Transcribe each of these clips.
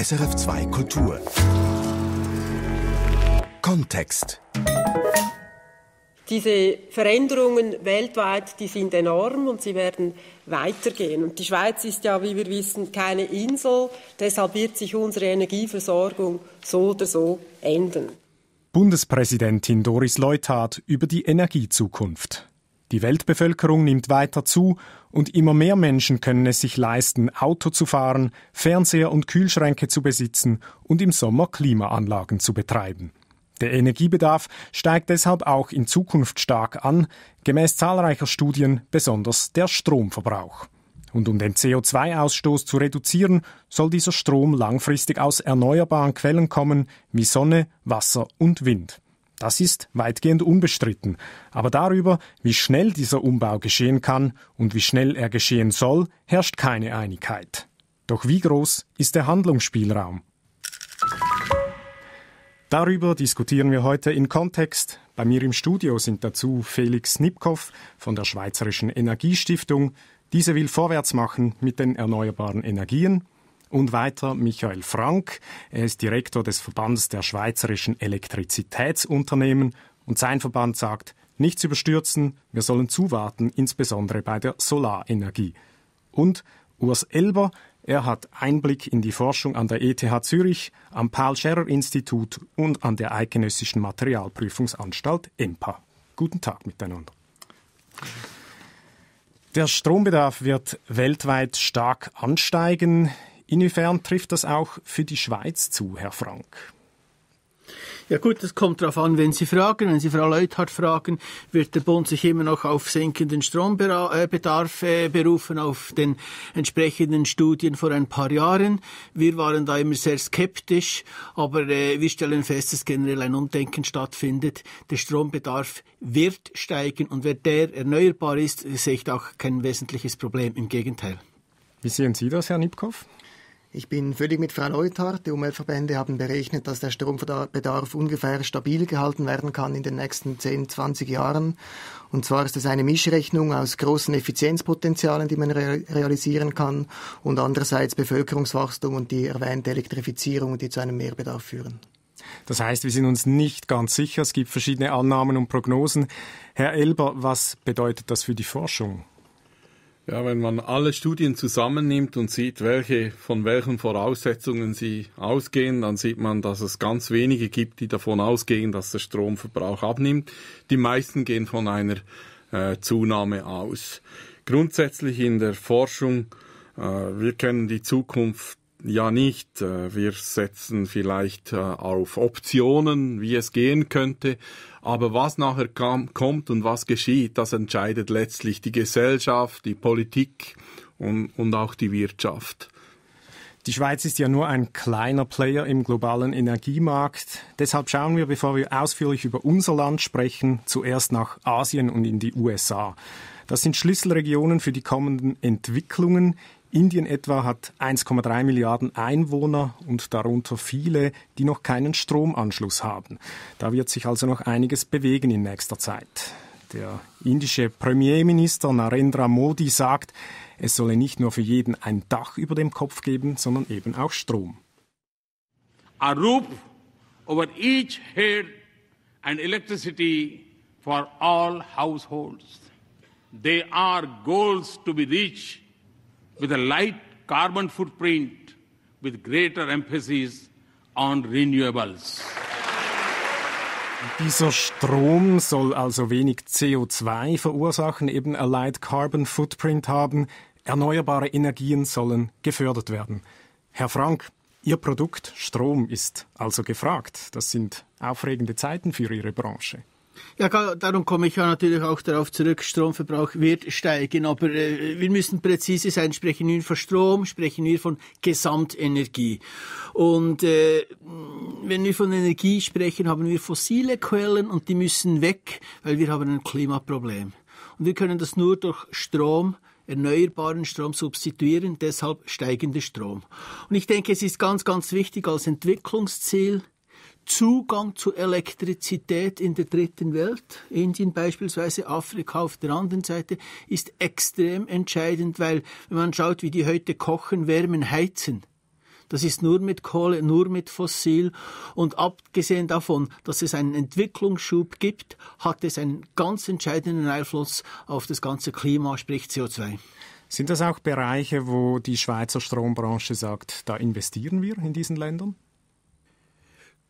SRF 2 Kultur. Kontext. Diese Veränderungen weltweit, die sind enorm und sie werden weitergehen. Und die Schweiz ist ja, wie wir wissen, keine Insel. Deshalb wird sich unsere Energieversorgung so oder so ändern. Bundespräsidentin Doris Leuthard über die Energiezukunft. Die Weltbevölkerung nimmt weiter zu und immer mehr Menschen können es sich leisten, Auto zu fahren, Fernseher und Kühlschränke zu besitzen und im Sommer Klimaanlagen zu betreiben. Der Energiebedarf steigt deshalb auch in Zukunft stark an, gemäß zahlreicher Studien besonders der Stromverbrauch. Und um den CO2-Ausstoß zu reduzieren, soll dieser Strom langfristig aus erneuerbaren Quellen kommen, wie Sonne, Wasser und Wind. Das ist weitgehend unbestritten. Aber darüber, wie schnell dieser Umbau geschehen kann und wie schnell er geschehen soll, herrscht keine Einigkeit. Doch wie groß ist der Handlungsspielraum? Darüber diskutieren wir heute in Kontext. Bei mir im Studio sind dazu Felix Nipkow von der Schweizerischen Energiestiftung. Diese will vorwärts machen mit den erneuerbaren Energien und weiter Michael Frank. Er ist Direktor des Verbandes der Schweizerischen Elektrizitätsunternehmen. Und sein Verband sagt, nichts überstürzen, wir sollen zuwarten, insbesondere bei der Solarenergie. Und Urs Elber, er hat Einblick in die Forschung an der ETH Zürich, am Paul-Scherrer-Institut und an der Eidgenössischen Materialprüfungsanstalt EMPA. Guten Tag miteinander. Der Strombedarf wird weltweit stark ansteigen. Inwiefern trifft das auch für die Schweiz zu, Herr Frank? Ja gut, das kommt darauf an, wenn Sie fragen. Wenn Sie Frau Leuthardt fragen, wird der Bund sich immer noch auf sinkenden Strombedarf äh, äh, berufen, auf den entsprechenden Studien vor ein paar Jahren. Wir waren da immer sehr skeptisch, aber äh, wir stellen fest, dass generell ein Umdenken stattfindet. Der Strombedarf wird steigen und wenn der erneuerbar ist, sehe ich da auch kein wesentliches Problem. Im Gegenteil. Wie sehen Sie das, Herr Nipkow? Ich bin völlig mit Frau Leuthard. Die Umweltverbände haben berechnet, dass der Strombedarf ungefähr stabil gehalten werden kann in den nächsten 10, 20 Jahren. Und zwar ist es eine Mischrechnung aus großen Effizienzpotenzialen, die man re realisieren kann, und andererseits Bevölkerungswachstum und die erwähnte Elektrifizierung, die zu einem Mehrbedarf führen. Das heißt, wir sind uns nicht ganz sicher. Es gibt verschiedene Annahmen und Prognosen. Herr Elber, was bedeutet das für die Forschung? Ja, wenn man alle Studien zusammennimmt und sieht, welche von welchen Voraussetzungen sie ausgehen, dann sieht man, dass es ganz wenige gibt, die davon ausgehen, dass der Stromverbrauch abnimmt. Die meisten gehen von einer äh, Zunahme aus. Grundsätzlich in der Forschung, äh, wir kennen die Zukunft ja nicht. Äh, wir setzen vielleicht äh, auf Optionen, wie es gehen könnte, aber was nachher kam, kommt und was geschieht, das entscheidet letztlich die Gesellschaft, die Politik und, und auch die Wirtschaft. Die Schweiz ist ja nur ein kleiner Player im globalen Energiemarkt. Deshalb schauen wir, bevor wir ausführlich über unser Land sprechen, zuerst nach Asien und in die USA. Das sind Schlüsselregionen für die kommenden Entwicklungen. Indien etwa hat 1,3 Milliarden Einwohner und darunter viele, die noch keinen Stromanschluss haben. Da wird sich also noch einiges bewegen in nächster Zeit. Der indische Premierminister Narendra Modi sagt, es solle nicht nur für jeden ein Dach über dem Kopf geben, sondern eben auch Strom. A roof over each head and electricity for all households. They are goals to be reached with a light carbon footprint with greater emphasis on renewables. Dieser Strom soll also wenig CO2 verursachen, eben a light carbon footprint haben. Erneuerbare Energien sollen gefördert werden. Herr Frank, Ihr Produkt Strom ist also gefragt. Das sind aufregende Zeiten für Ihre Branche. Ja, darum komme ich ja natürlich auch darauf zurück, Stromverbrauch wird steigen, aber äh, wir müssen präzise sein, sprechen wir von Strom, sprechen wir von Gesamtenergie. Und äh, wenn wir von Energie sprechen, haben wir fossile Quellen und die müssen weg, weil wir haben ein Klimaproblem. Und wir können das nur durch Strom, erneuerbaren Strom substituieren, deshalb steigender Strom. Und ich denke, es ist ganz, ganz wichtig als Entwicklungsziel, Zugang zu Elektrizität in der dritten Welt, Indien beispielsweise, Afrika auf der anderen Seite, ist extrem entscheidend, weil wenn man schaut, wie die heute kochen, wärmen, heizen, das ist nur mit Kohle, nur mit Fossil. Und abgesehen davon, dass es einen Entwicklungsschub gibt, hat es einen ganz entscheidenden Einfluss auf das ganze Klima, sprich CO2. Sind das auch Bereiche, wo die Schweizer Strombranche sagt, da investieren wir in diesen Ländern?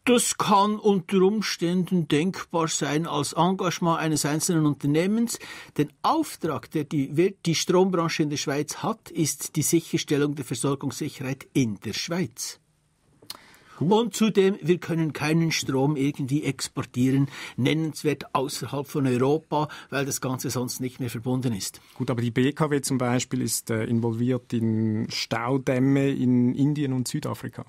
Das kann unter Umständen denkbar sein als Engagement eines einzelnen Unternehmens. Den Auftrag, der die, die Strombranche in der Schweiz hat, ist die Sicherstellung der Versorgungssicherheit in der Schweiz. Und zudem, wir können keinen Strom irgendwie exportieren, nennenswert außerhalb von Europa, weil das Ganze sonst nicht mehr verbunden ist. Gut, aber die BKW zum Beispiel ist äh, involviert in Staudämme in Indien und Südafrika.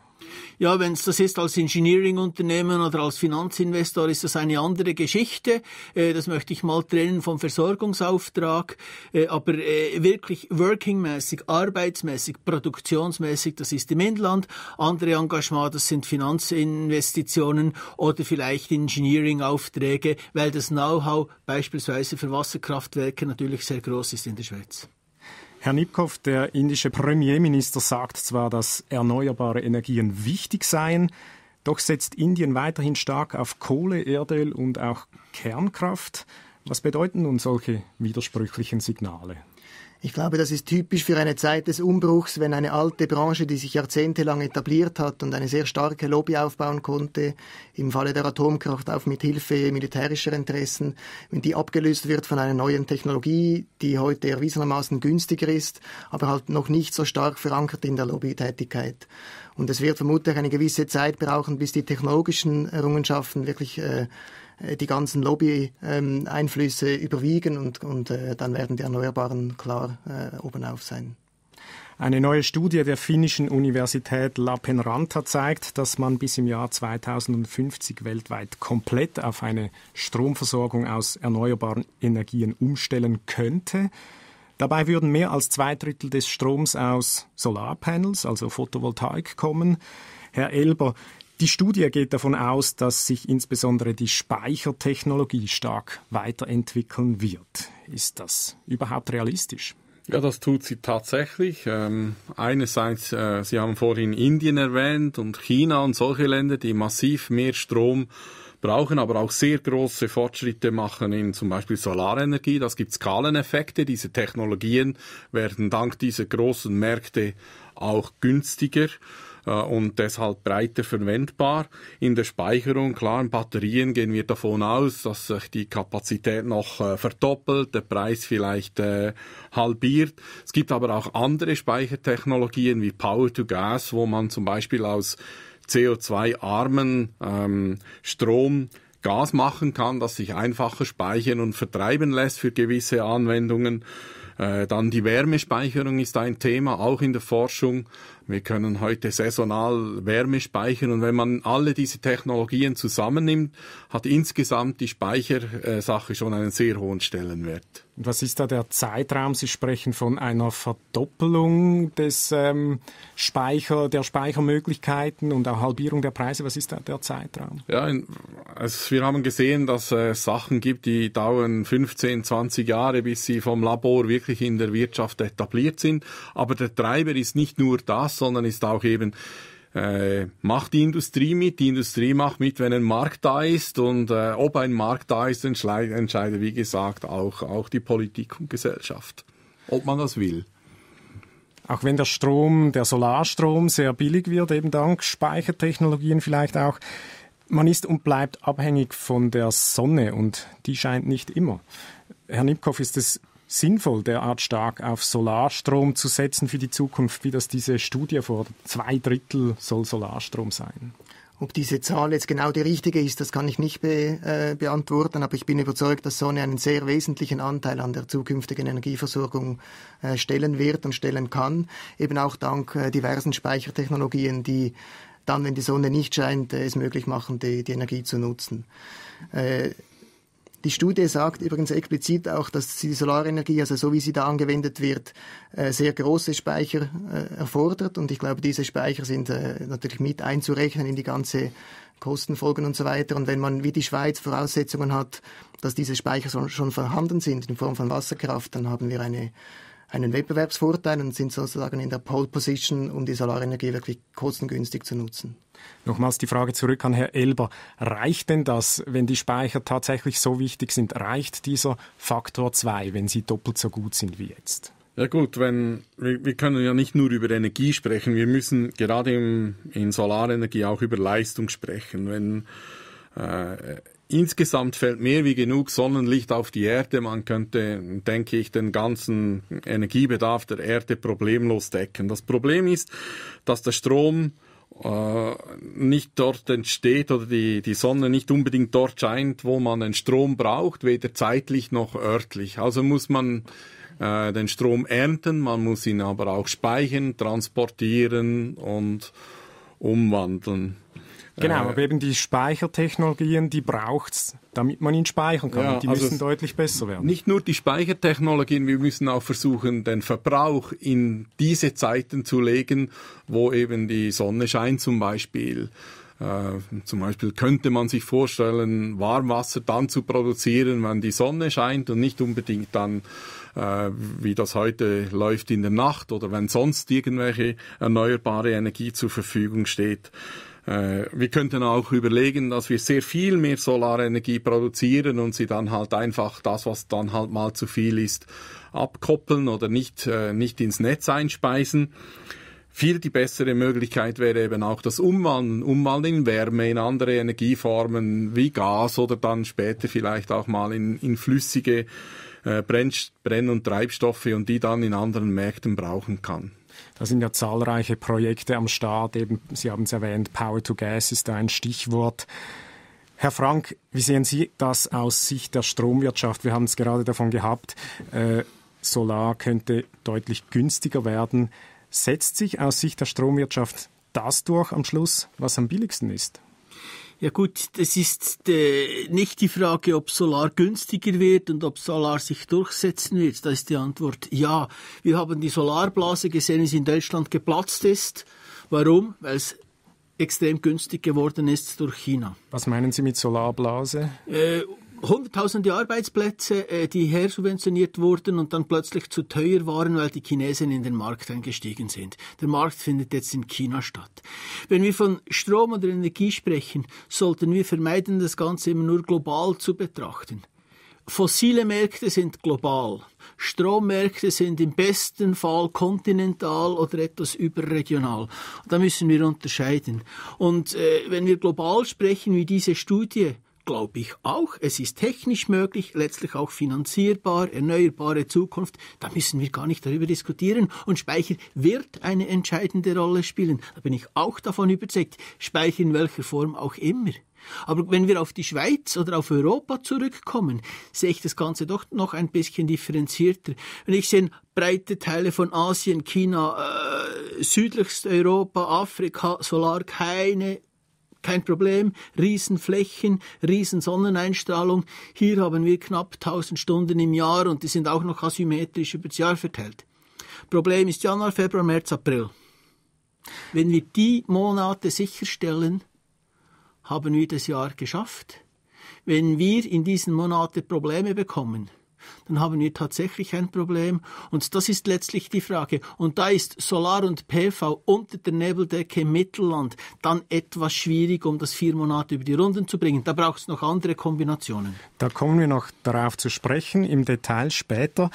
Ja, wenn es das ist als Engineering-Unternehmen oder als Finanzinvestor, ist das eine andere Geschichte. Äh, das möchte ich mal trennen vom Versorgungsauftrag. Äh, aber äh, wirklich workingmäßig, arbeitsmäßig, produktionsmäßig, das ist im Inland. Andere Engagement, das sind Finanzinvestitionen oder vielleicht Engineering-Aufträge, weil das Know-how beispielsweise für Wasserkraftwerke natürlich sehr groß ist in der Schweiz. Herr Nipkow, der indische Premierminister sagt zwar, dass erneuerbare Energien wichtig seien, doch setzt Indien weiterhin stark auf Kohle, Erdöl und auch Kernkraft. Was bedeuten nun solche widersprüchlichen Signale? Ich glaube, das ist typisch für eine Zeit des Umbruchs, wenn eine alte Branche, die sich jahrzehntelang etabliert hat und eine sehr starke Lobby aufbauen konnte, im Falle der Atomkraft auch mit Hilfe militärischer Interessen, wenn die abgelöst wird von einer neuen Technologie, die heute erwiesenermaßen günstiger ist, aber halt noch nicht so stark verankert in der Lobbytätigkeit. Und es wird vermutlich eine gewisse Zeit brauchen, bis die technologischen Errungenschaften wirklich äh, äh, die ganzen Lobby-Einflüsse überwiegen und, und äh, dann werden die Erneuerbaren klar äh, obenauf sein. Eine neue Studie der finnischen Universität Lapenranta zeigt, dass man bis im Jahr 2050 weltweit komplett auf eine Stromversorgung aus erneuerbaren Energien umstellen könnte. Dabei würden mehr als zwei Drittel des Stroms aus Solarpanels, also Photovoltaik, kommen. Herr Elber, die Studie geht davon aus, dass sich insbesondere die Speichertechnologie stark weiterentwickeln wird. Ist das überhaupt realistisch? Ja, das tut sie tatsächlich. Ähm, einerseits, äh, Sie haben vorhin Indien erwähnt und China und solche Länder, die massiv mehr Strom brauchen, aber auch sehr große Fortschritte machen in zum Beispiel Solarenergie. Das gibt Skaleneffekte. Diese Technologien werden dank dieser großen Märkte auch günstiger. Äh, und deshalb breiter verwendbar. In der Speicherung, klar, in Batterien gehen wir davon aus, dass sich die Kapazität noch äh, verdoppelt, der Preis vielleicht äh, halbiert. Es gibt aber auch andere Speichertechnologien wie Power to Gas, wo man zum Beispiel aus CO2-armen ähm, Strom Gas machen kann, das sich einfacher speichern und vertreiben lässt für gewisse Anwendungen. Äh, dann die Wärmespeicherung ist ein Thema, auch in der Forschung. Wir können heute saisonal Wärme speichern und wenn man alle diese Technologien zusammennimmt, hat insgesamt die Speichersache schon einen sehr hohen Stellenwert was ist da der Zeitraum? Sie sprechen von einer Verdoppelung des ähm, Speicher, der Speichermöglichkeiten und auch Halbierung der Preise. Was ist da der Zeitraum? Ja, in, also wir haben gesehen, dass äh, es Sachen gibt, die dauern 15, 20 Jahre, bis sie vom Labor wirklich in der Wirtschaft etabliert sind. Aber der Treiber ist nicht nur das, sondern ist auch eben äh, macht die Industrie mit. Die Industrie macht mit, wenn ein Markt da ist. Und äh, ob ein Markt da ist, entscheidet, wie gesagt, auch, auch die Politik und Gesellschaft, ob man das will. Auch wenn der Strom, der Solarstrom sehr billig wird, eben dank Speichertechnologien vielleicht auch, man ist und bleibt abhängig von der Sonne und die scheint nicht immer. Herr Nipkow, ist es sinnvoll, derart stark auf Solarstrom zu setzen für die Zukunft, wie das diese Studie fordert. Zwei Drittel soll Solarstrom sein. Ob diese Zahl jetzt genau die richtige ist, das kann ich nicht be äh, beantworten, aber ich bin überzeugt, dass Sonne einen sehr wesentlichen Anteil an der zukünftigen Energieversorgung äh, stellen wird und stellen kann, eben auch dank äh, diversen Speichertechnologien, die dann, wenn die Sonne nicht scheint, äh, es möglich machen, die, die Energie zu nutzen. Äh, die Studie sagt übrigens explizit auch, dass die Solarenergie, also so wie sie da angewendet wird, äh, sehr große Speicher äh, erfordert. Und ich glaube, diese Speicher sind äh, natürlich mit einzurechnen in die ganze Kostenfolgen und so weiter. Und wenn man wie die Schweiz Voraussetzungen hat, dass diese Speicher schon vorhanden sind in Form von Wasserkraft, dann haben wir eine einen Wettbewerbsvorteil und sind sozusagen in der Pole Position, um die Solarenergie wirklich kostengünstig zu nutzen. Nochmals die Frage zurück an Herrn Elber. Reicht denn das, wenn die Speicher tatsächlich so wichtig sind, reicht dieser Faktor 2, wenn sie doppelt so gut sind wie jetzt? Ja gut, wenn, wir, wir, können ja nicht nur über Energie sprechen, wir müssen gerade im, in Solarenergie auch über Leistung sprechen. Wenn äh, Insgesamt fällt mehr wie genug Sonnenlicht auf die Erde. Man könnte, denke ich, den ganzen Energiebedarf der Erde problemlos decken. Das Problem ist, dass der Strom äh, nicht dort entsteht oder die, die Sonne nicht unbedingt dort scheint, wo man den Strom braucht, weder zeitlich noch örtlich. Also muss man äh, den Strom ernten, man muss ihn aber auch speichern, transportieren und umwandeln. Genau, äh, aber eben die Speichertechnologien, die braucht's, damit man ihn speichern kann. Ja, und die also müssen deutlich besser werden. Nicht nur die Speichertechnologien, wir müssen auch versuchen, den Verbrauch in diese Zeiten zu legen, wo eben die Sonne scheint zum Beispiel. Uh, zum Beispiel könnte man sich vorstellen, Warmwasser dann zu produzieren, wenn die Sonne scheint und nicht unbedingt dann, uh, wie das heute läuft, in der Nacht oder wenn sonst irgendwelche erneuerbare Energie zur Verfügung steht. Äh, wir könnten auch überlegen, dass wir sehr viel mehr Solarenergie produzieren und sie dann halt einfach das, was dann halt mal zu viel ist, abkoppeln oder nicht, äh, nicht ins Netz einspeisen. Viel die bessere Möglichkeit wäre eben auch das Umwandeln, Umwandeln in Wärme, in andere Energieformen wie Gas oder dann später vielleicht auch mal in, in flüssige äh, Brenn-, Brenn und Treibstoffe und die dann in anderen Märkten brauchen kann. Da sind ja zahlreiche Projekte am Start. Eben, Sie haben es erwähnt, Power to Gas ist da ein Stichwort. Herr Frank, wie sehen Sie das aus Sicht der Stromwirtschaft? Wir haben es gerade davon gehabt, äh, Solar könnte deutlich günstiger werden. Setzt sich aus Sicht der Stromwirtschaft das durch am Schluss, was am billigsten ist? Ja gut, das ist äh, nicht die Frage, ob Solar günstiger wird und ob Solar sich durchsetzen wird. Da ist die Antwort ja. Wir haben die Solarblase gesehen, wie sie in Deutschland geplatzt ist. Warum? Weil es extrem günstig geworden ist durch China. Was meinen Sie mit Solarblase? Äh, hunderttausende Arbeitsplätze, äh, die hersubventioniert wurden und dann plötzlich zu teuer waren, weil die Chinesen in den Markt eingestiegen sind. Der Markt findet jetzt in China statt. Wenn wir von Strom oder Energie sprechen, sollten wir vermeiden, das Ganze immer nur global zu betrachten. Fossile Märkte sind global. Strommärkte sind im besten Fall kontinental oder etwas überregional. Da müssen wir unterscheiden. Und äh, wenn wir global sprechen, wie diese Studie, glaube ich auch. Es ist technisch möglich, letztlich auch finanzierbar, erneuerbare Zukunft. Da müssen wir gar nicht darüber diskutieren. Und Speicher wird eine entscheidende Rolle spielen. Da bin ich auch davon überzeugt. Speicher in welcher Form auch immer. Aber wenn wir auf die Schweiz oder auf Europa zurückkommen, sehe ich das Ganze doch noch ein bisschen differenzierter. Wenn ich sehe breite Teile von Asien, China, äh, südlichst Europa, Afrika, solar keine kein Problem, Riesenflächen, Riesensonneneinstrahlung. Hier haben wir knapp 1000 Stunden im Jahr und die sind auch noch asymmetrisch über das Jahr verteilt. Problem ist Januar, Februar, März, April. Wenn wir die Monate sicherstellen, haben wir das Jahr geschafft. Wenn wir in diesen Monaten Probleme bekommen, dann haben wir tatsächlich ein Problem. Und das ist letztlich die Frage. Und da ist Solar und PV unter der Nebeldecke Mittelland dann etwas schwierig, um das vier Monate über die Runden zu bringen. Da braucht es noch andere Kombinationen. Da kommen wir noch darauf zu sprechen, im Detail später.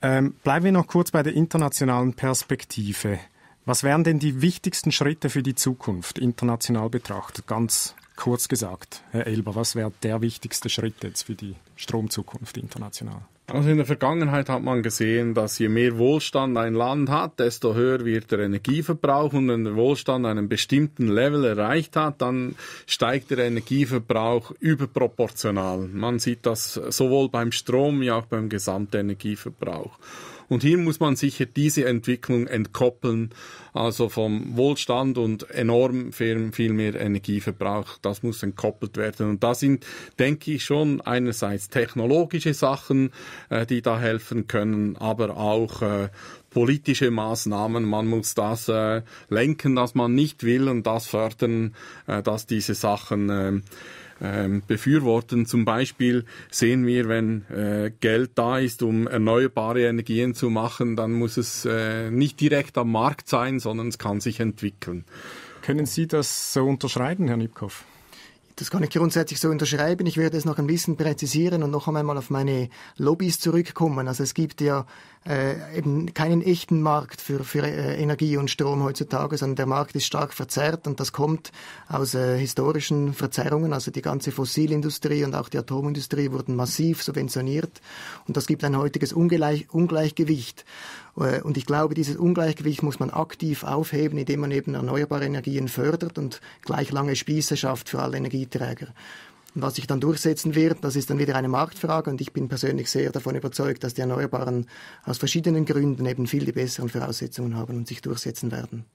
Ähm, bleiben wir noch kurz bei der internationalen Perspektive. Was wären denn die wichtigsten Schritte für die Zukunft, international betrachtet, ganz kurz gesagt, Herr Elber, was wäre der wichtigste Schritt jetzt für die Stromzukunft international? Also in der Vergangenheit hat man gesehen, dass je mehr Wohlstand ein Land hat, desto höher wird der Energieverbrauch. Und wenn der Wohlstand einen bestimmten Level erreicht hat, dann steigt der Energieverbrauch überproportional. Man sieht das sowohl beim Strom wie auch beim Gesamtenergieverbrauch. Energieverbrauch. Und hier muss man sicher diese Entwicklung entkoppeln, also vom Wohlstand und enorm viel mehr Energieverbrauch. Das muss entkoppelt werden. Und da sind, denke ich, schon einerseits technologische Sachen, äh, die da helfen können, aber auch äh, politische Maßnahmen. Man muss das äh, lenken, dass man nicht will und das fördern, äh, dass diese Sachen äh, ähm, befürworten. Zum Beispiel sehen wir, wenn äh, Geld da ist, um erneuerbare Energien zu machen, dann muss es äh, nicht direkt am Markt sein, sondern es kann sich entwickeln. Können Sie das so unterschreiben, Herr Nipkow? Das kann ich grundsätzlich so unterschreiben. Ich werde es noch ein bisschen präzisieren und noch einmal auf meine Lobbys zurückkommen. Also es gibt ja äh, eben keinen echten Markt für, für äh, Energie und Strom heutzutage, sondern der Markt ist stark verzerrt und das kommt aus äh, historischen Verzerrungen. Also die ganze Fossilindustrie und auch die Atomindustrie wurden massiv subventioniert und das gibt ein heutiges Ungleich Ungleichgewicht. Äh, und ich glaube, dieses Ungleichgewicht muss man aktiv aufheben, indem man eben erneuerbare Energien fördert und gleich lange Spieße schafft für alle Energieträger. Und was sich dann durchsetzen wird, das ist dann wieder eine Marktfrage und ich bin persönlich sehr davon überzeugt, dass die Erneuerbaren aus verschiedenen Gründen eben viel die besseren Voraussetzungen haben und sich durchsetzen werden.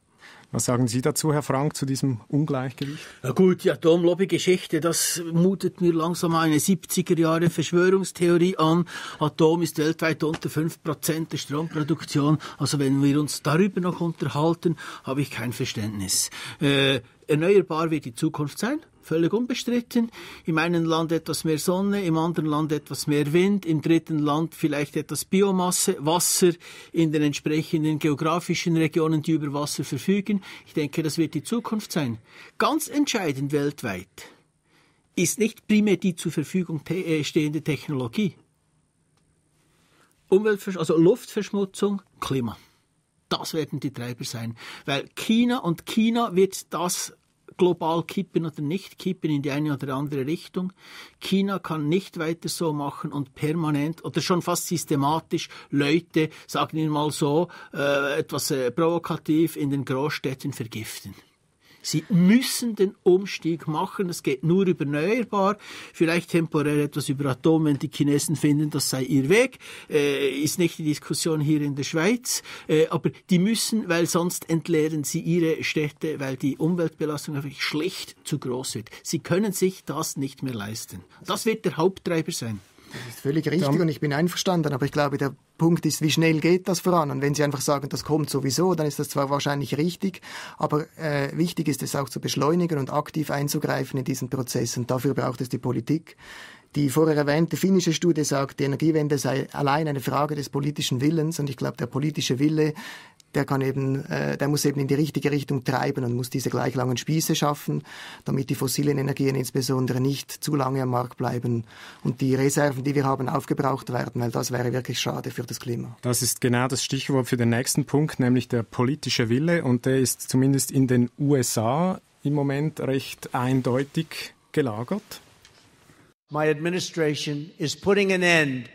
Was sagen Sie dazu, Herr Frank, zu diesem Ungleichgewicht? Na gut, die Atomlobby-Geschichte, das mutet mir langsam eine 70er-Jahre Verschwörungstheorie an. Atom ist weltweit unter 5% der Stromproduktion. Also wenn wir uns darüber noch unterhalten, habe ich kein Verständnis. Äh, erneuerbar wird die Zukunft sein völlig unbestritten. Im einen Land etwas mehr Sonne, im anderen Land etwas mehr Wind, im dritten Land vielleicht etwas Biomasse, Wasser in den entsprechenden geografischen Regionen, die über Wasser verfügen. Ich denke, das wird die Zukunft sein. Ganz entscheidend weltweit ist nicht primär die zur Verfügung äh, stehende Technologie. Umweltversch also Luftverschmutzung, Klima. Das werden die Treiber sein, weil China und China wird das global kippen oder nicht kippen in die eine oder andere Richtung. China kann nicht weiter so machen und permanent oder schon fast systematisch Leute, sagen wir mal so, äh, etwas äh, provokativ in den Großstädten vergiften. Sie müssen den Umstieg machen. Es geht nur über erneuerbar, vielleicht temporär etwas über Atom, wenn die Chinesen finden, das sei ihr Weg. Äh, ist nicht die Diskussion hier in der Schweiz. Äh, aber die müssen, weil sonst entleeren sie ihre Städte, weil die Umweltbelastung einfach schlicht zu groß wird. Sie können sich das nicht mehr leisten. Das wird der Haupttreiber sein. Das ist völlig richtig Dann, und ich bin einverstanden, aber ich glaube, der Punkt ist, wie schnell geht das voran? Und wenn Sie einfach sagen, das kommt sowieso, dann ist das zwar wahrscheinlich richtig, aber äh, wichtig ist es auch zu beschleunigen und aktiv einzugreifen in diesen Prozess und dafür braucht es die Politik. Die vorher erwähnte finnische Studie sagt, die Energiewende sei allein eine Frage des politischen Willens und ich glaube, der politische Wille der kann eben, äh, der muss eben in die richtige Richtung treiben und muss diese gleich langen Spieße schaffen, damit die fossilen Energien insbesondere nicht zu lange am Markt bleiben und die Reserven, die wir haben, aufgebraucht werden, weil das wäre wirklich schade für das Klima. Das ist genau das Stichwort für den nächsten Punkt, nämlich der politische Wille und der ist zumindest in den USA im Moment recht eindeutig gelagert. My administration is putting an end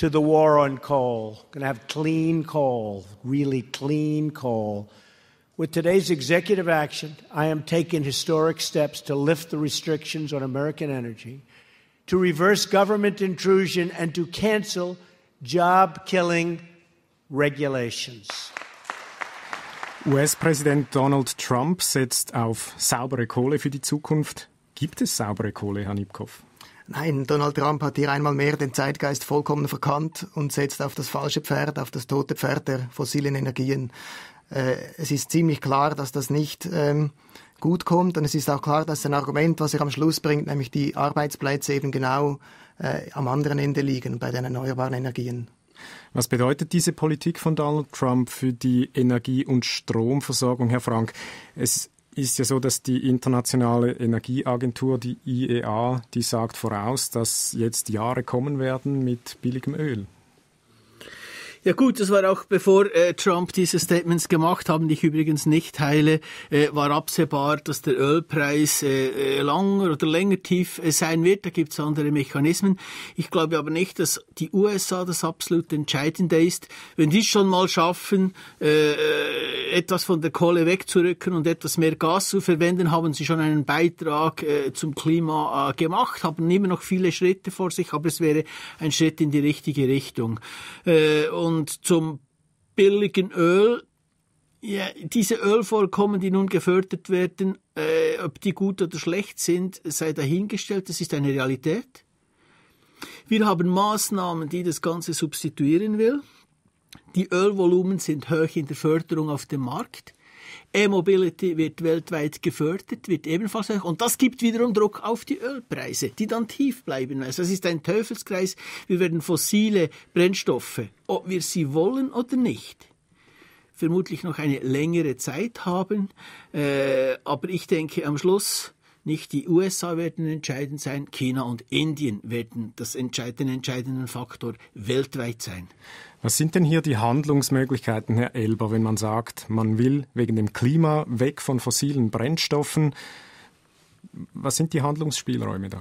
to the war on coal, going to have clean coal, really clean coal. With today's executive action, I am taking historic steps to lift the restrictions on American energy, to reverse government intrusion, and to cancel job killing regulations. US-Präsident Donald Trump setzt auf saubere Kohle für die Zukunft. Gibt es saubere Kohle, Herr Nipkow? Nein, Donald Trump hat hier einmal mehr den Zeitgeist vollkommen verkannt und setzt auf das falsche Pferd, auf das tote Pferd der fossilen Energien. Äh, es ist ziemlich klar, dass das nicht ähm, gut kommt und es ist auch klar, dass sein Argument, was er am Schluss bringt, nämlich die Arbeitsplätze eben genau äh, am anderen Ende liegen bei den erneuerbaren Energien. Was bedeutet diese Politik von Donald Trump für die Energie- und Stromversorgung, Herr Frank? Es ist ja so, dass die internationale Energieagentur, die IEA, die sagt voraus, dass jetzt Jahre kommen werden mit billigem Öl. Ja gut, das war auch bevor äh, Trump diese Statements gemacht haben, die ich übrigens nicht teile, äh, war absehbar, dass der Ölpreis äh, äh langer oder länger tief äh, sein wird. Da gibt es andere Mechanismen. Ich glaube aber nicht, dass die USA das absolut Entscheidende ist. Wenn die es schon mal schaffen, äh, etwas von der Kohle wegzurücken und etwas mehr Gas zu verwenden, haben sie schon einen Beitrag äh, zum Klima äh, gemacht, haben immer noch viele Schritte vor sich, aber es wäre ein Schritt in die richtige Richtung. Äh, und zum billigen Öl, ja, diese Ölvorkommen, die nun gefördert werden, äh, ob die gut oder schlecht sind, sei dahingestellt, das ist eine Realität. Wir haben Maßnahmen, die das Ganze substituieren will. Die Ölvolumen sind hoch in der Förderung auf dem Markt. E-Mobility wird weltweit gefördert, wird ebenfalls hoch. Und das gibt wiederum Druck auf die Ölpreise, die dann tief bleiben. Also das ist ein Teufelskreis. Wir werden fossile Brennstoffe, ob wir sie wollen oder nicht, vermutlich noch eine längere Zeit haben. Äh, aber ich denke, am Schluss nicht die USA werden entscheidend sein, China und Indien werden das entscheidende, entscheidenden Faktor weltweit sein. Was sind denn hier die Handlungsmöglichkeiten, Herr Elber, wenn man sagt, man will wegen dem Klima weg von fossilen Brennstoffen? Was sind die Handlungsspielräume da?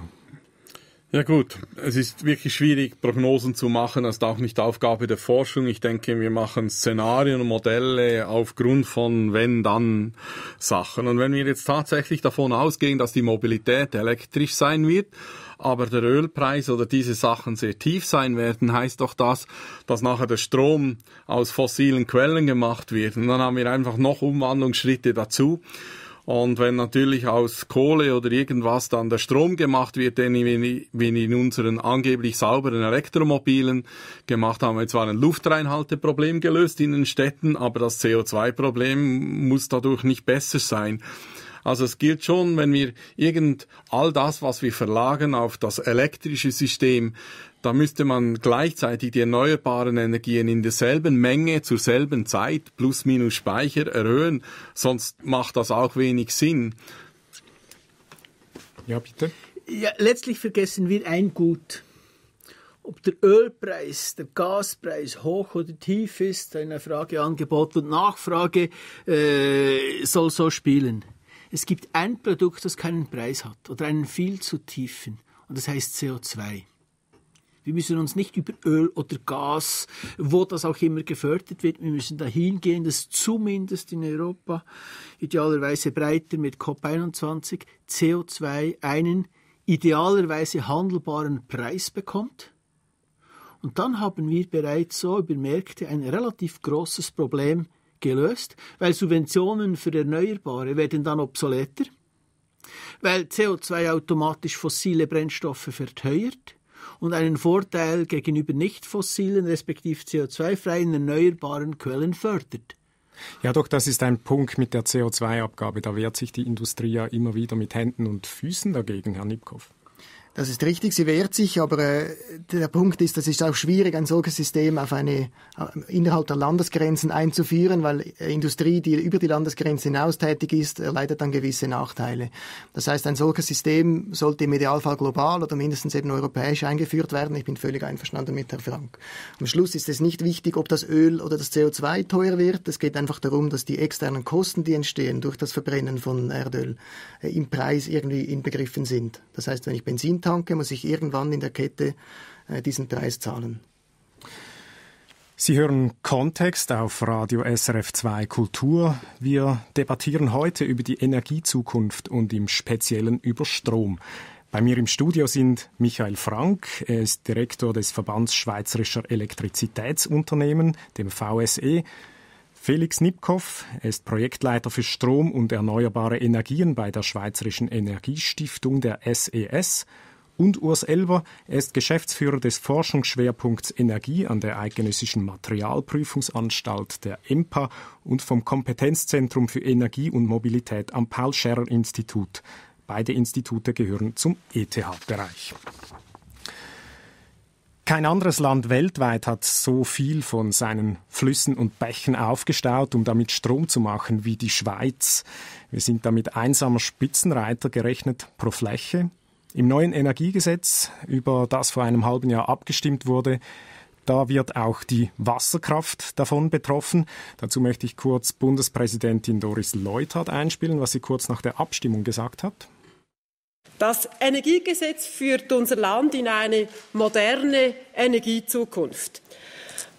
Ja gut, es ist wirklich schwierig, Prognosen zu machen, das also ist auch nicht Aufgabe der Forschung. Ich denke, wir machen Szenarien und Modelle aufgrund von wenn, dann Sachen. Und wenn wir jetzt tatsächlich davon ausgehen, dass die Mobilität elektrisch sein wird, aber der Ölpreis oder diese Sachen sehr tief sein werden, heißt doch das, dass nachher der Strom aus fossilen Quellen gemacht wird. Und dann haben wir einfach noch Umwandlungsschritte dazu. Und wenn natürlich aus Kohle oder irgendwas dann der Strom gemacht wird, den wir in unseren angeblich sauberen Elektromobilen gemacht haben, wir zwar ein Luftreinhalteproblem gelöst in den Städten, aber das CO2-Problem muss dadurch nicht besser sein. Also es gilt schon, wenn wir irgend all das, was wir verlagern auf das elektrische System, da müsste man gleichzeitig die erneuerbaren Energien in derselben Menge zur selben Zeit plus minus Speicher erhöhen, sonst macht das auch wenig Sinn. Ja, bitte. Ja, letztlich vergessen wir ein Gut. Ob der Ölpreis, der Gaspreis hoch oder tief ist, eine Frage Angebot und Nachfrage äh, soll so spielen. Es gibt ein Produkt, das keinen Preis hat oder einen viel zu tiefen, und das heißt CO2. Wir müssen uns nicht über Öl oder Gas, wo das auch immer gefördert wird, wir müssen dahin gehen, dass zumindest in Europa, idealerweise breiter mit COP21, CO2 einen idealerweise handelbaren Preis bekommt. Und dann haben wir bereits so über Märkte ein relativ großes Problem gelöst, weil Subventionen für Erneuerbare werden dann obsoleter, weil CO2 automatisch fossile Brennstoffe verteuert und einen Vorteil gegenüber nicht fossilen respektive CO2-freien erneuerbaren Quellen fördert. Ja, doch, das ist ein Punkt mit der CO2-Abgabe. Da wehrt sich die Industrie ja immer wieder mit Händen und Füßen dagegen, Herr Nipkow. Das ist richtig, sie wehrt sich, aber äh, der Punkt ist, das ist auch schwierig, ein solches System auf eine, äh, innerhalb der Landesgrenzen einzuführen, weil äh, Industrie, die über die Landesgrenze hinaus tätig ist, leidet dann gewisse Nachteile. Das heißt, ein solches System sollte im Idealfall global oder mindestens eben europäisch eingeführt werden. Ich bin völlig einverstanden mit Herrn Frank. Am Schluss ist es nicht wichtig, ob das Öl oder das CO2 teuer wird. Es geht einfach darum, dass die externen Kosten, die entstehen durch das Verbrennen von Erdöl, äh, im Preis irgendwie inbegriffen sind. Das heißt, wenn ich Benzin Grundgedanke muss ich irgendwann in der Kette äh, diesen Preis zahlen. Sie hören Kontext auf Radio SRF 2 Kultur. Wir debattieren heute über die Energiezukunft und im Speziellen über Strom. Bei mir im Studio sind Michael Frank, er ist Direktor des Verbands Schweizerischer Elektrizitätsunternehmen, dem VSE. Felix Nipkow, er ist Projektleiter für Strom und erneuerbare Energien bei der Schweizerischen Energiestiftung der SES e und Urs Elber. Er ist Geschäftsführer des Forschungsschwerpunkts Energie an der Eidgenössischen Materialprüfungsanstalt der EMPA und vom Kompetenzzentrum für Energie und Mobilität am Paul-Scherrer-Institut. Beide Institute gehören zum ETH-Bereich. Kein anderes Land weltweit hat so viel von seinen Flüssen und Bächen aufgestaut, um damit Strom zu machen wie die Schweiz. Wir sind damit einsamer Spitzenreiter gerechnet pro Fläche, im neuen Energiegesetz, über das vor einem halben Jahr abgestimmt wurde, da wird auch die Wasserkraft davon betroffen. Dazu möchte ich kurz Bundespräsidentin Doris Leuthard einspielen, was sie kurz nach der Abstimmung gesagt hat. Das Energiegesetz führt unser Land in eine moderne Energiezukunft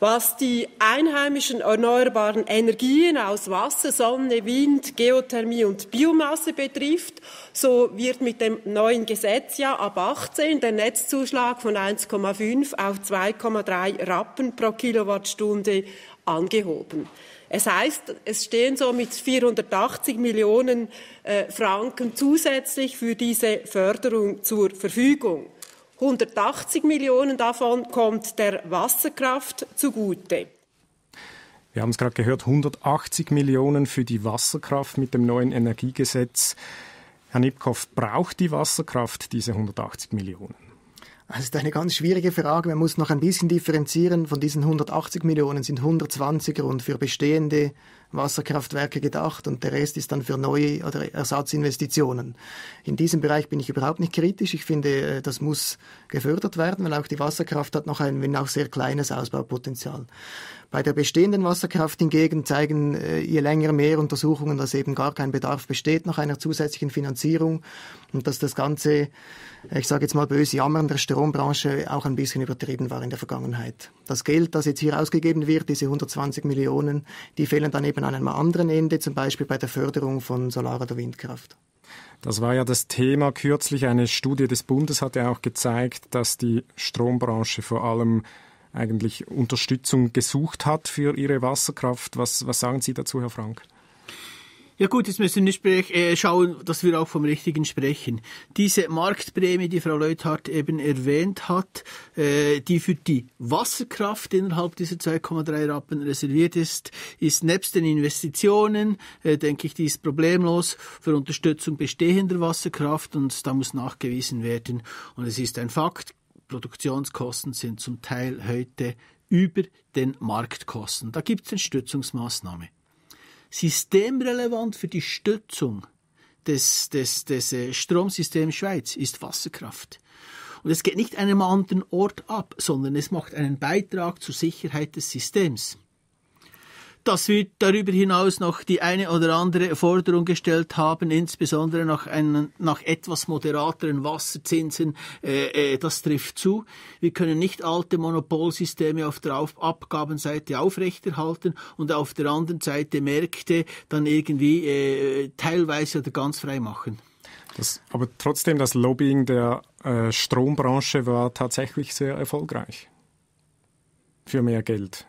was die einheimischen erneuerbaren Energien aus Wasser, Sonne, Wind, Geothermie und Biomasse betrifft, so wird mit dem neuen Gesetz ja ab 18 der Netzzuschlag von 1,5 auf 2,3 Rappen pro Kilowattstunde angehoben. Es heißt, es stehen somit 480 Millionen äh, Franken zusätzlich für diese Förderung zur Verfügung. 180 Millionen davon kommt der Wasserkraft zugute. Wir haben es gerade gehört, 180 Millionen für die Wasserkraft mit dem neuen Energiegesetz. Herr Nipkow, braucht die Wasserkraft diese 180 Millionen? Das ist eine ganz schwierige Frage. Man muss noch ein bisschen differenzieren. Von diesen 180 Millionen sind 120 rund für bestehende Wasserkraftwerke gedacht und der Rest ist dann für neue oder Ersatzinvestitionen. In diesem Bereich bin ich überhaupt nicht kritisch. Ich finde, äh, das muss gefördert werden, weil auch die Wasserkraft hat noch ein, wenn auch sehr kleines Ausbaupotenzial. Bei der bestehenden Wasserkraft hingegen zeigen äh, je länger mehr Untersuchungen, dass eben gar kein Bedarf besteht nach einer zusätzlichen Finanzierung und dass das ganze, ich sage jetzt mal böse Jammern der Strombranche auch ein bisschen übertrieben war in der Vergangenheit. Das Geld, das jetzt hier ausgegeben wird, diese 120 Millionen, die fehlen dann eben eben an einem anderen Ende, zum Beispiel bei der Förderung von Solar- oder Windkraft. Das war ja das Thema kürzlich. Eine Studie des Bundes hat ja auch gezeigt, dass die Strombranche vor allem eigentlich Unterstützung gesucht hat für ihre Wasserkraft. Was, was sagen Sie dazu, Herr Frank? Ja gut, jetzt müssen wir sprech, äh, schauen, dass wir auch vom Richtigen sprechen. Diese Marktprämie, die Frau Leuthardt eben erwähnt hat, äh, die für die Wasserkraft innerhalb dieser 2,3 Rappen reserviert ist, ist nebst den Investitionen, äh, denke ich, die ist problemlos für Unterstützung bestehender Wasserkraft und da muss nachgewiesen werden. Und es ist ein Fakt, Produktionskosten sind zum Teil heute über den Marktkosten. Da gibt es eine Stützungsmaßnahme. Systemrelevant für die Stützung des, des, des äh, Stromsystems Schweiz ist Wasserkraft. Und es geht nicht einem anderen Ort ab, sondern es macht einen Beitrag zur Sicherheit des Systems dass wir darüber hinaus noch die eine oder andere Forderung gestellt haben, insbesondere nach, einem, nach etwas moderateren Wasserzinsen. Äh, äh, das trifft zu. Wir können nicht alte Monopolsysteme auf der auf Abgabenseite aufrechterhalten und auf der anderen Seite Märkte dann irgendwie äh, teilweise oder ganz frei machen. Das, aber trotzdem, das Lobbying der äh, Strombranche war tatsächlich sehr erfolgreich für mehr Geld.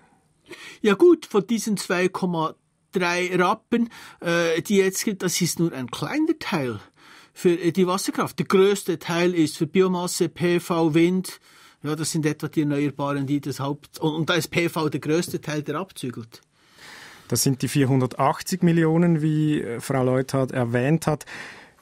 Ja gut, von diesen 2,3 Rappen, äh, die jetzt gibt, das ist nur ein kleiner Teil für äh, die Wasserkraft. Der größte Teil ist für Biomasse, PV, Wind. Ja, das sind etwa die Erneuerbaren, die das Haupt... Und, und da ist PV der größte Teil, der abzügelt. Das sind die 480 Millionen, wie äh, Frau Leuthardt erwähnt hat.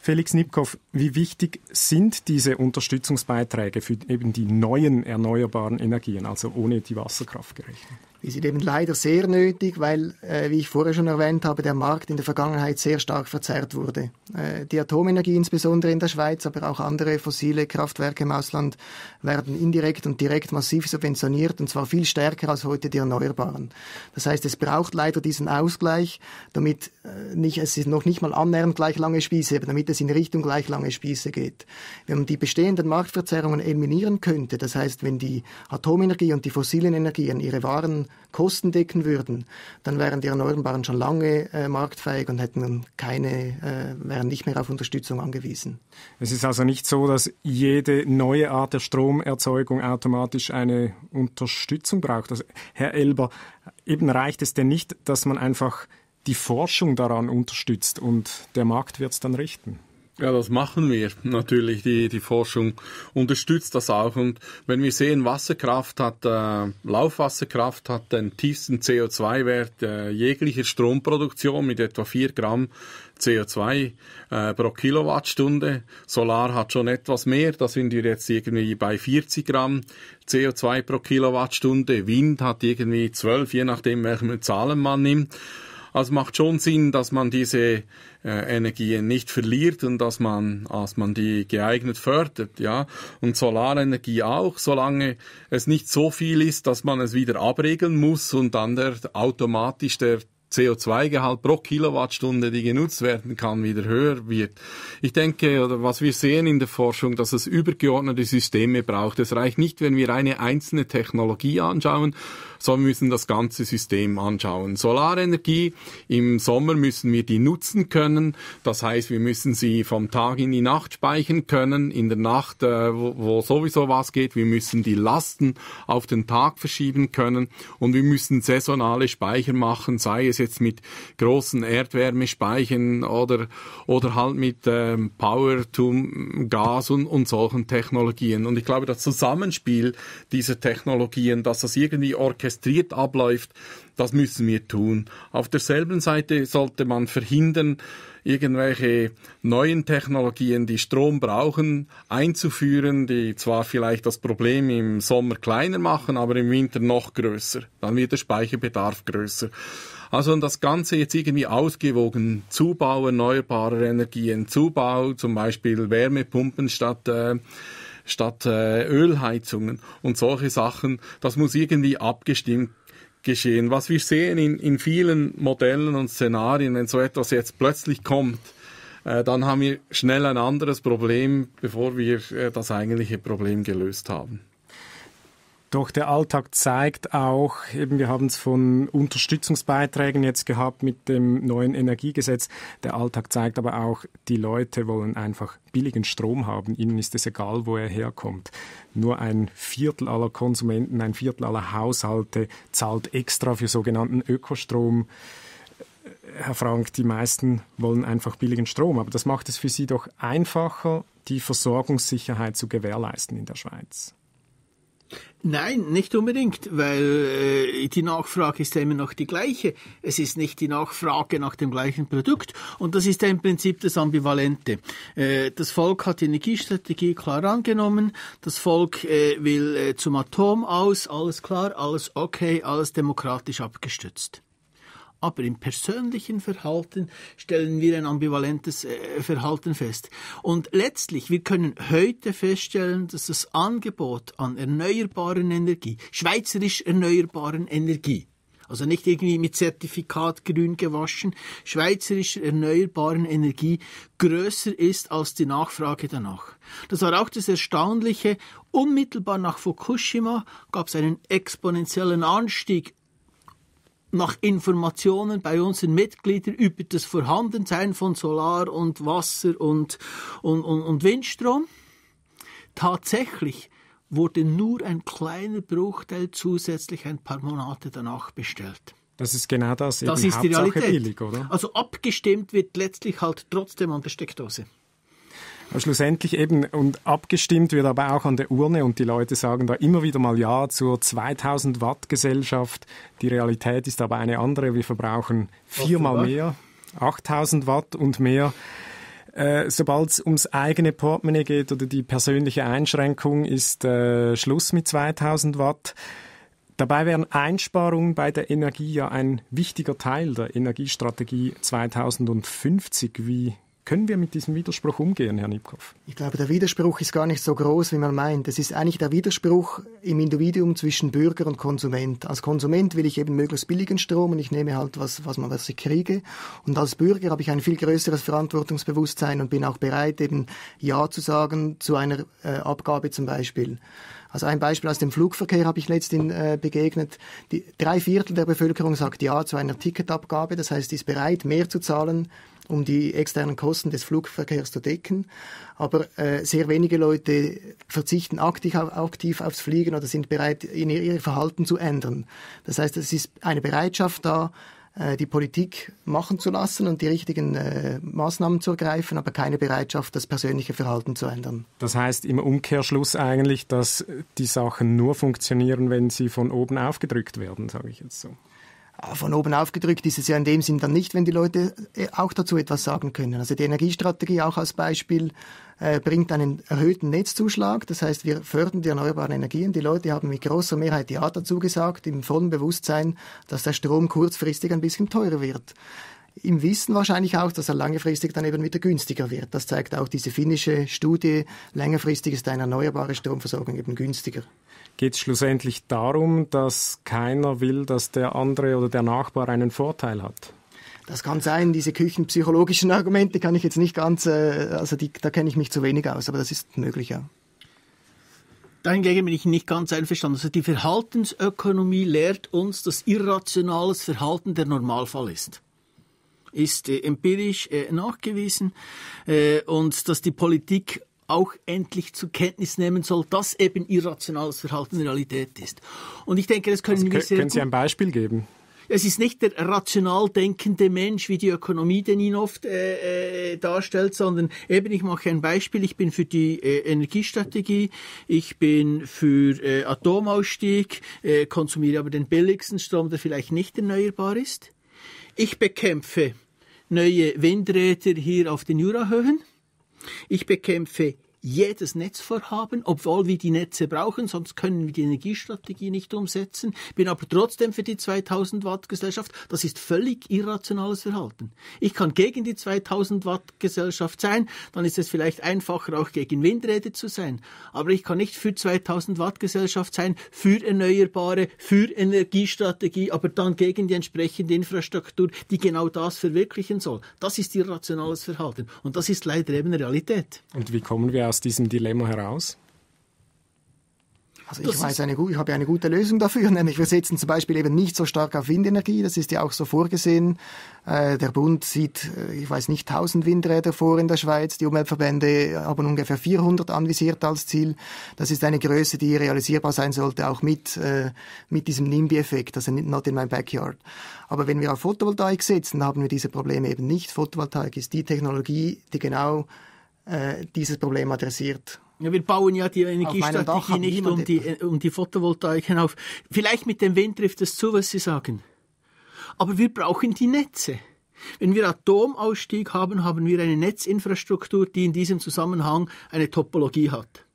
Felix Nipkow, wie wichtig sind diese Unterstützungsbeiträge für eben die neuen erneuerbaren Energien, also ohne die Wasserkraft gerechnet? Die sind eben leider sehr nötig, weil, äh, wie ich vorher schon erwähnt habe, der Markt in der Vergangenheit sehr stark verzerrt wurde. Äh, die Atomenergie insbesondere in der Schweiz, aber auch andere fossile Kraftwerke im Ausland werden indirekt und direkt massiv subventioniert und zwar viel stärker als heute die Erneuerbaren. Das heißt, es braucht leider diesen Ausgleich, damit äh, nicht, es ist noch nicht mal annähernd gleich lange Spieße, aber damit es in Richtung gleich lange Spieße geht. Wenn man die bestehenden Marktverzerrungen eliminieren könnte, das heißt, wenn die Atomenergie und die fossilen Energien ihre Waren Kosten decken würden, dann wären die Erneuerbaren schon lange äh, marktfähig und hätten keine, äh, wären nicht mehr auf Unterstützung angewiesen. Es ist also nicht so, dass jede neue Art der Stromerzeugung automatisch eine Unterstützung braucht. Also, Herr Elber, eben reicht es denn nicht, dass man einfach die Forschung daran unterstützt und der Markt wird es dann richten? Ja, das machen wir natürlich. Die, die Forschung unterstützt das auch. Und wenn wir sehen, Wasserkraft hat, äh, Laufwasserkraft hat den tiefsten CO2-Wert äh, jeglicher Stromproduktion mit etwa 4 Gramm CO2 äh, pro Kilowattstunde. Solar hat schon etwas mehr, da sind wir jetzt irgendwie bei 40 Gramm CO2 pro Kilowattstunde. Wind hat irgendwie 12, je nachdem, welche Zahlen man nimmt. Also macht schon Sinn, dass man diese äh, Energien nicht verliert und dass man, als man die geeignet fördert, ja. Und Solarenergie auch, solange es nicht so viel ist, dass man es wieder abregeln muss und dann der, automatisch der CO2-Gehalt pro Kilowattstunde, die genutzt werden kann, wieder höher wird. Ich denke, oder was wir sehen in der Forschung, dass es übergeordnete Systeme braucht. Es reicht nicht, wenn wir eine einzelne Technologie anschauen so wir müssen das ganze System anschauen. Solarenergie, im Sommer müssen wir die nutzen können, das heißt, wir müssen sie vom Tag in die Nacht speichern können, in der Nacht, äh, wo, wo sowieso was geht, wir müssen die Lasten auf den Tag verschieben können und wir müssen saisonale Speicher machen, sei es jetzt mit großen Erdwärmespeichern oder, oder halt mit ähm, Power to Gas und, und solchen Technologien. Und ich glaube, das Zusammenspiel dieser Technologien, dass das irgendwie orchestriert orchestriert abläuft, das müssen wir tun. Auf derselben Seite sollte man verhindern, irgendwelche neuen Technologien, die Strom brauchen, einzuführen, die zwar vielleicht das Problem im Sommer kleiner machen, aber im Winter noch größer. Dann wird der Speicherbedarf größer. Also und das Ganze jetzt irgendwie ausgewogen, Zubau erneuerbarer Energien, Zubau zum Beispiel Wärmepumpen statt äh, statt äh, Ölheizungen und solche Sachen. Das muss irgendwie abgestimmt geschehen. Was wir sehen in, in vielen Modellen und Szenarien, wenn so etwas jetzt plötzlich kommt, äh, dann haben wir schnell ein anderes Problem, bevor wir äh, das eigentliche Problem gelöst haben. Doch der Alltag zeigt auch, eben wir haben es von Unterstützungsbeiträgen jetzt gehabt mit dem neuen Energiegesetz. Der Alltag zeigt aber auch, die Leute wollen einfach billigen Strom haben. Ihnen ist es egal, wo er herkommt. Nur ein Viertel aller Konsumenten, ein Viertel aller Haushalte zahlt extra für sogenannten Ökostrom. Äh, Herr Frank, die meisten wollen einfach billigen Strom, aber das macht es für Sie doch einfacher, die Versorgungssicherheit zu gewährleisten in der Schweiz. Nein, nicht unbedingt, weil äh, die Nachfrage ist ja immer noch die gleiche. Es ist nicht die Nachfrage nach dem gleichen Produkt und das ist ja im Prinzip das Ambivalente. Äh, das Volk hat die Energiestrategie klar angenommen, das Volk äh, will äh, zum Atom aus, alles klar, alles okay, alles demokratisch abgestützt aber im persönlichen Verhalten stellen wir ein ambivalentes äh, Verhalten fest. Und letztlich, wir können heute feststellen, dass das Angebot an erneuerbaren Energie, schweizerisch erneuerbaren Energie, also nicht irgendwie mit Zertifikat grün gewaschen, schweizerischer erneuerbaren Energie größer ist als die Nachfrage danach. Das war auch das Erstaunliche. Unmittelbar nach Fukushima gab es einen exponentiellen Anstieg nach Informationen bei unseren Mitgliedern über das Vorhandensein von Solar und Wasser und, und, und, und Windstrom. Tatsächlich wurde nur ein kleiner Bruchteil zusätzlich ein paar Monate danach bestellt. Das ist genau das. Das ist Hauptsache die Realität. Billig, oder? Also abgestimmt wird letztlich halt trotzdem an der Steckdose schlussendlich eben, und abgestimmt wird aber auch an der Urne und die Leute sagen da immer wieder mal Ja zur 2000 Watt Gesellschaft. Die Realität ist aber eine andere. Wir verbrauchen viermal mehr, 8000 Watt und mehr. Äh, Sobald es ums eigene Portemonnaie geht oder die persönliche Einschränkung, ist äh, Schluss mit 2000 Watt. Dabei wären Einsparungen bei der Energie ja ein wichtiger Teil der Energiestrategie 2050. Wie können wir mit diesem Widerspruch umgehen, Herr Nipkow? Ich glaube, der Widerspruch ist gar nicht so groß, wie man meint. Es ist eigentlich der Widerspruch im Individuum zwischen Bürger und Konsument. Als Konsument will ich eben möglichst billigen Strom und ich nehme halt, was, was, man, was ich kriege. Und als Bürger habe ich ein viel größeres Verantwortungsbewusstsein und bin auch bereit, eben Ja zu sagen zu einer äh, Abgabe zum Beispiel. Also ein Beispiel aus dem Flugverkehr habe ich letztens äh, begegnet. Die, drei Viertel der Bevölkerung sagt Ja zu einer Ticketabgabe, das heißt, ist bereit, mehr zu zahlen um die externen Kosten des Flugverkehrs zu decken. Aber äh, sehr wenige Leute verzichten aktiv, aktiv aufs Fliegen oder sind bereit, in ihr Verhalten zu ändern. Das heißt, es ist eine Bereitschaft da, äh, die Politik machen zu lassen und die richtigen äh, Maßnahmen zu ergreifen, aber keine Bereitschaft, das persönliche Verhalten zu ändern. Das heißt im Umkehrschluss eigentlich, dass die Sachen nur funktionieren, wenn sie von oben aufgedrückt werden, sage ich jetzt so. Ah, von oben aufgedrückt ist es ja in dem Sinn dann nicht, wenn die Leute äh, auch dazu etwas sagen können. Also die Energiestrategie auch als Beispiel äh, bringt einen erhöhten Netzzuschlag. Das heißt, wir fördern die erneuerbaren Energien. Die Leute haben mit großer Mehrheit Ja dazu gesagt, im vollen Bewusstsein, dass der Strom kurzfristig ein bisschen teurer wird im Wissen wahrscheinlich auch, dass er langfristig dann eben wieder günstiger wird. Das zeigt auch diese finnische Studie. Längerfristig ist eine erneuerbare Stromversorgung eben günstiger geht es schlussendlich darum, dass keiner will, dass der andere oder der Nachbar einen Vorteil hat. Das kann sein, diese küchenpsychologischen Argumente kann ich jetzt nicht ganz, äh, also die, da kenne ich mich zu wenig aus, aber das ist möglich, ja. Dahingegen bin ich nicht ganz einverstanden. Also die Verhaltensökonomie lehrt uns, dass irrationales Verhalten der Normalfall ist ist äh, empirisch äh, nachgewiesen und dass die Politik auch endlich zur Kenntnis nehmen soll, dass eben irrationales Verhalten Realität ist. Und ich denke, das können also, wir sehr Können Sie ein Beispiel geben? Es ist nicht der rational denkende Mensch, wie die Ökonomie den ihn oft äh, äh, darstellt, sondern eben, ich mache ein Beispiel, ich bin für die äh, Energiestrategie, ich bin für äh, Atomausstieg, äh, konsumiere aber den billigsten Strom, der vielleicht nicht erneuerbar ist. Ich bekämpfe neue Windräder hier auf den Jurahöhen ich bekämpfe jedes Netzvorhaben, obwohl wir die Netze brauchen, sonst können wir die Energiestrategie nicht umsetzen, bin aber trotzdem für die 2000 Watt Gesellschaft. Das ist völlig irrationales Verhalten. Ich kann gegen die 2000 Watt Gesellschaft sein, dann ist es vielleicht einfacher, auch gegen Windräder zu sein. Aber ich kann nicht für 2000 Watt Gesellschaft sein, für Erneuerbare, für Energiestrategie, aber dann gegen die entsprechende Infrastruktur, die genau das verwirklichen soll. Das ist irrationales Verhalten. Und das ist leider eben Realität. Und wie kommen wir aus diesem Dilemma heraus? Also ich weiß eine, ich habe eine gute Lösung dafür, nämlich wir setzen zum Beispiel eben nicht so stark auf Windenergie, das ist ja auch so vorgesehen. Äh, der Bund sieht, äh, ich weiß nicht, 1000 Windräder vor in der Schweiz, die Umweltverbände haben ungefähr 400 anvisiert als Ziel. Das ist eine Größe, die realisierbar sein sollte, auch mit, äh, mit diesem NIMBY-Effekt, also not in my backyard. Aber wenn wir auf Photovoltaik setzen, haben wir diese Probleme eben nicht. Photovoltaik ist die Technologie, die genau äh, dieses Problem adressiert. Ja, wir bauen ja die Energiestrategie nicht um die, etwas. Äh, um die Photovoltaiken auf. Vielleicht mit dem Wind trifft es zu, was Sie sagen. Aber wir brauchen die Netze. Wenn wir Atomausstieg haben, haben wir eine Netzinfrastruktur, die in diesem Zusammenhang eine Topologie hat.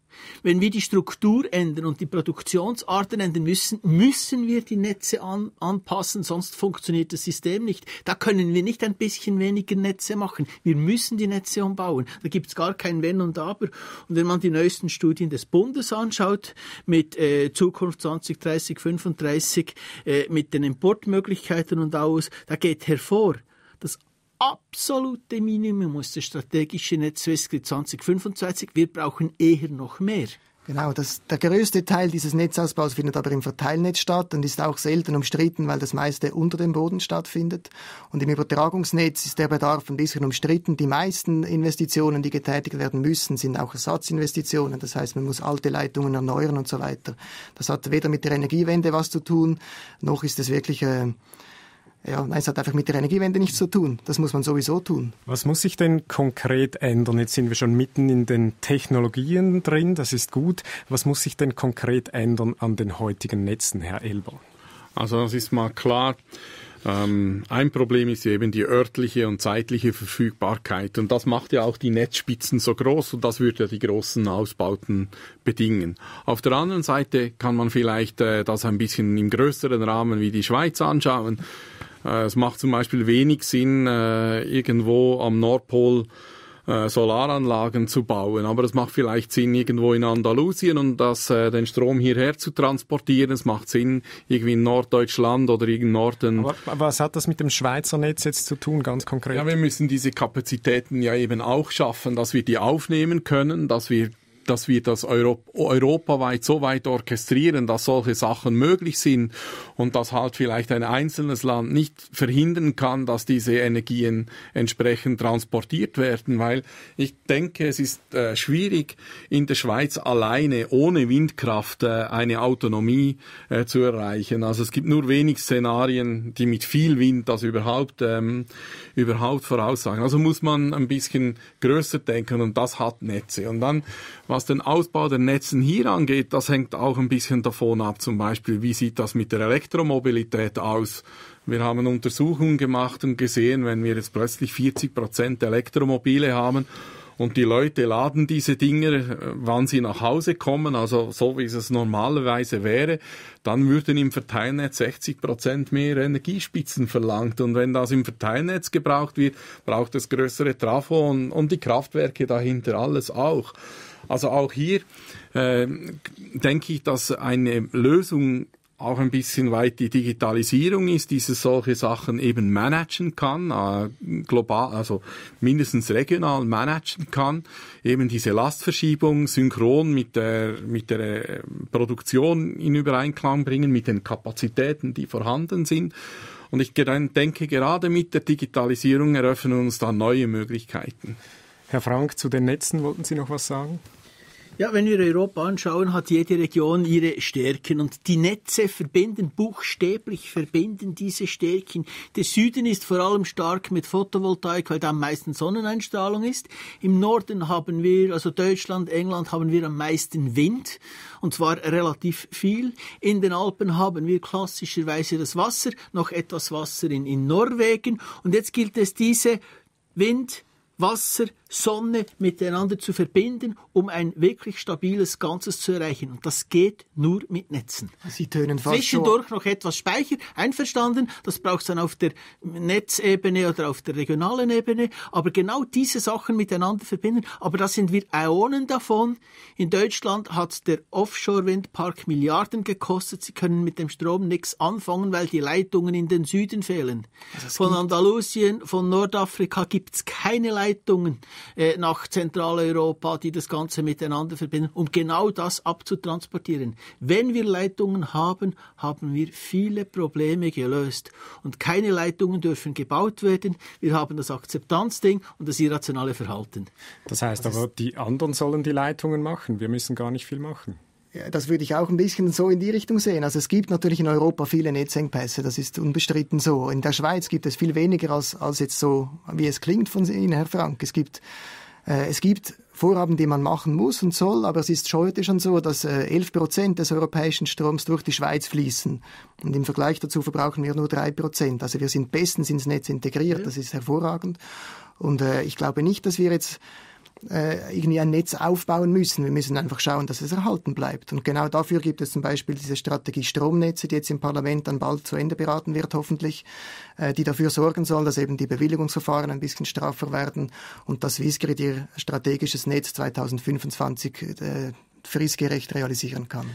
Wenn wir die Struktur ändern und die Produktionsarten ändern müssen, müssen wir die Netze an, anpassen, sonst funktioniert das System nicht. Da können wir nicht ein bisschen weniger Netze machen. Wir müssen die Netze umbauen. Da gibt es gar kein Wenn und Aber. Und wenn man die neuesten Studien des Bundes anschaut, mit äh, Zukunft 30, 35, äh, mit den Importmöglichkeiten und aus, da geht hervor, dass absolute Minimum aus der strategischen Netzwestkri 2025. Wir brauchen eher noch mehr. Genau, das, der größte Teil dieses Netzausbaus findet aber im Verteilnetz statt und ist auch selten umstritten, weil das meiste unter dem Boden stattfindet. Und im Übertragungsnetz ist der Bedarf ein bisschen umstritten. Die meisten Investitionen, die getätigt werden müssen, sind auch Ersatzinvestitionen. Das heißt, man muss alte Leitungen erneuern und so weiter. Das hat weder mit der Energiewende was zu tun, noch ist es wirklich äh, ja, nein, es hat einfach mit der Energiewende nichts zu tun. Das muss man sowieso tun. Was muss sich denn konkret ändern? Jetzt sind wir schon mitten in den Technologien drin, das ist gut. Was muss sich denn konkret ändern an den heutigen Netzen, Herr Elber? Also das ist mal klar. Ähm, ein Problem ist eben die örtliche und zeitliche Verfügbarkeit. Und das macht ja auch die Netzspitzen so groß und das würde ja die großen Ausbauten bedingen. Auf der anderen Seite kann man vielleicht äh, das ein bisschen im größeren Rahmen wie die Schweiz anschauen. Äh, es macht zum Beispiel wenig Sinn, äh, irgendwo am Nordpol äh, Solaranlagen zu bauen. Aber es macht vielleicht Sinn, irgendwo in Andalusien und das, äh, den Strom hierher zu transportieren. Es macht Sinn, irgendwie in Norddeutschland oder in Norden. aber was hat das mit dem Schweizer Netz jetzt zu tun, ganz konkret? Ja, wir müssen diese Kapazitäten ja eben auch schaffen, dass wir die aufnehmen können, dass wir dass wir das Europ europaweit so weit orchestrieren, dass solche Sachen möglich sind und dass halt vielleicht ein einzelnes Land nicht verhindern kann, dass diese Energien entsprechend transportiert werden, weil ich denke, es ist äh, schwierig, in der Schweiz alleine ohne Windkraft äh, eine Autonomie äh, zu erreichen. Also es gibt nur wenig Szenarien, die mit viel Wind das überhaupt, ähm, überhaupt voraussagen. Also muss man ein bisschen größer denken und das hat Netze. Und dann, was den Ausbau der Netzen hier angeht, das hängt auch ein bisschen davon ab, zum Beispiel, wie sieht das mit der Elektromobilität aus? Wir haben Untersuchungen gemacht und gesehen, wenn wir jetzt plötzlich 40 Prozent Elektromobile haben, und die Leute laden diese Dinger, äh, wann sie nach Hause kommen, also so wie es normalerweise wäre, dann würden im Verteilnetz 60 Prozent mehr Energiespitzen verlangt. Und wenn das im Verteilnetz gebraucht wird, braucht es größere Trafo und, und die Kraftwerke dahinter alles auch. Also auch hier äh, denke ich, dass eine Lösung auch ein bisschen weit die Digitalisierung ist, die solche Sachen eben managen kann, äh, global, also mindestens regional managen kann, eben diese Lastverschiebung synchron mit der, mit der äh, Produktion in Übereinklang bringen, mit den Kapazitäten, die vorhanden sind. Und ich denke, gerade mit der Digitalisierung eröffnen uns da neue Möglichkeiten. Herr Frank, zu den Netzen wollten Sie noch was sagen? Ja, wenn wir Europa anschauen, hat jede Region ihre Stärken und die Netze verbinden, buchstäblich verbinden diese Stärken. Der Süden ist vor allem stark mit Photovoltaik, weil da am meisten Sonneneinstrahlung ist. Im Norden haben wir, also Deutschland, England, haben wir am meisten Wind und zwar relativ viel. In den Alpen haben wir klassischerweise das Wasser, noch etwas Wasser in, in Norwegen und jetzt gilt es diese Wind, Wasser, Sonne miteinander zu verbinden, um ein wirklich stabiles Ganzes zu erreichen. Und das geht nur mit Netzen. Sie tönen fast Zwischendurch noch etwas Speicher, einverstanden. Das braucht es dann auf der Netzebene oder auf der regionalen Ebene. Aber genau diese Sachen miteinander verbinden. Aber da sind wir Äonen davon. In Deutschland hat der Offshore-Windpark Milliarden gekostet. Sie können mit dem Strom nichts anfangen, weil die Leitungen in den Süden fehlen. Also von Andalusien, von Nordafrika gibt es keine Leitungen äh, nach Zentraleuropa, die das Ganze miteinander verbinden, um genau das abzutransportieren. Wenn wir Leitungen haben, haben wir viele Probleme gelöst. Und keine Leitungen dürfen gebaut werden. Wir haben das Akzeptanzding und das irrationale Verhalten. Das heißt das aber, die anderen sollen die Leitungen machen. Wir müssen gar nicht viel machen das würde ich auch ein bisschen so in die Richtung sehen. Also es gibt natürlich in Europa viele Netzengpässe, das ist unbestritten so. In der Schweiz gibt es viel weniger als, als jetzt so, wie es klingt von Ihnen, Herr Frank. Es gibt, äh, es gibt Vorhaben, die man machen muss und soll, aber es ist heute schon so, dass äh, 11 Prozent des europäischen Stroms durch die Schweiz fließen. Und im Vergleich dazu verbrauchen wir nur drei Prozent. Also wir sind bestens ins Netz integriert, mhm. das ist hervorragend. Und äh, ich glaube nicht, dass wir jetzt äh, irgendwie ein Netz aufbauen müssen. Wir müssen einfach schauen, dass es erhalten bleibt. Und genau dafür gibt es zum Beispiel diese Strategie Stromnetze, die jetzt im Parlament dann bald zu Ende beraten wird, hoffentlich, äh, die dafür sorgen soll, dass eben die Bewilligungsverfahren ein bisschen straffer werden und dass Wiesgrid ihr strategisches Netz 2025 äh, fristgerecht realisieren kann.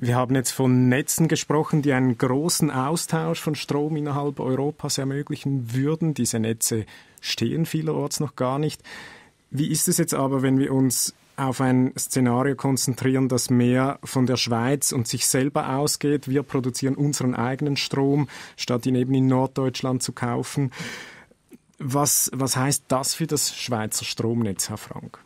Wir haben jetzt von Netzen gesprochen, die einen großen Austausch von Strom innerhalb Europas ermöglichen würden. Diese Netze stehen vielerorts noch gar nicht. Wie ist es jetzt aber, wenn wir uns auf ein Szenario konzentrieren, das mehr von der Schweiz und sich selber ausgeht? Wir produzieren unseren eigenen Strom, statt ihn eben in Norddeutschland zu kaufen. Was, was heißt das für das Schweizer Stromnetz, Herr Frank?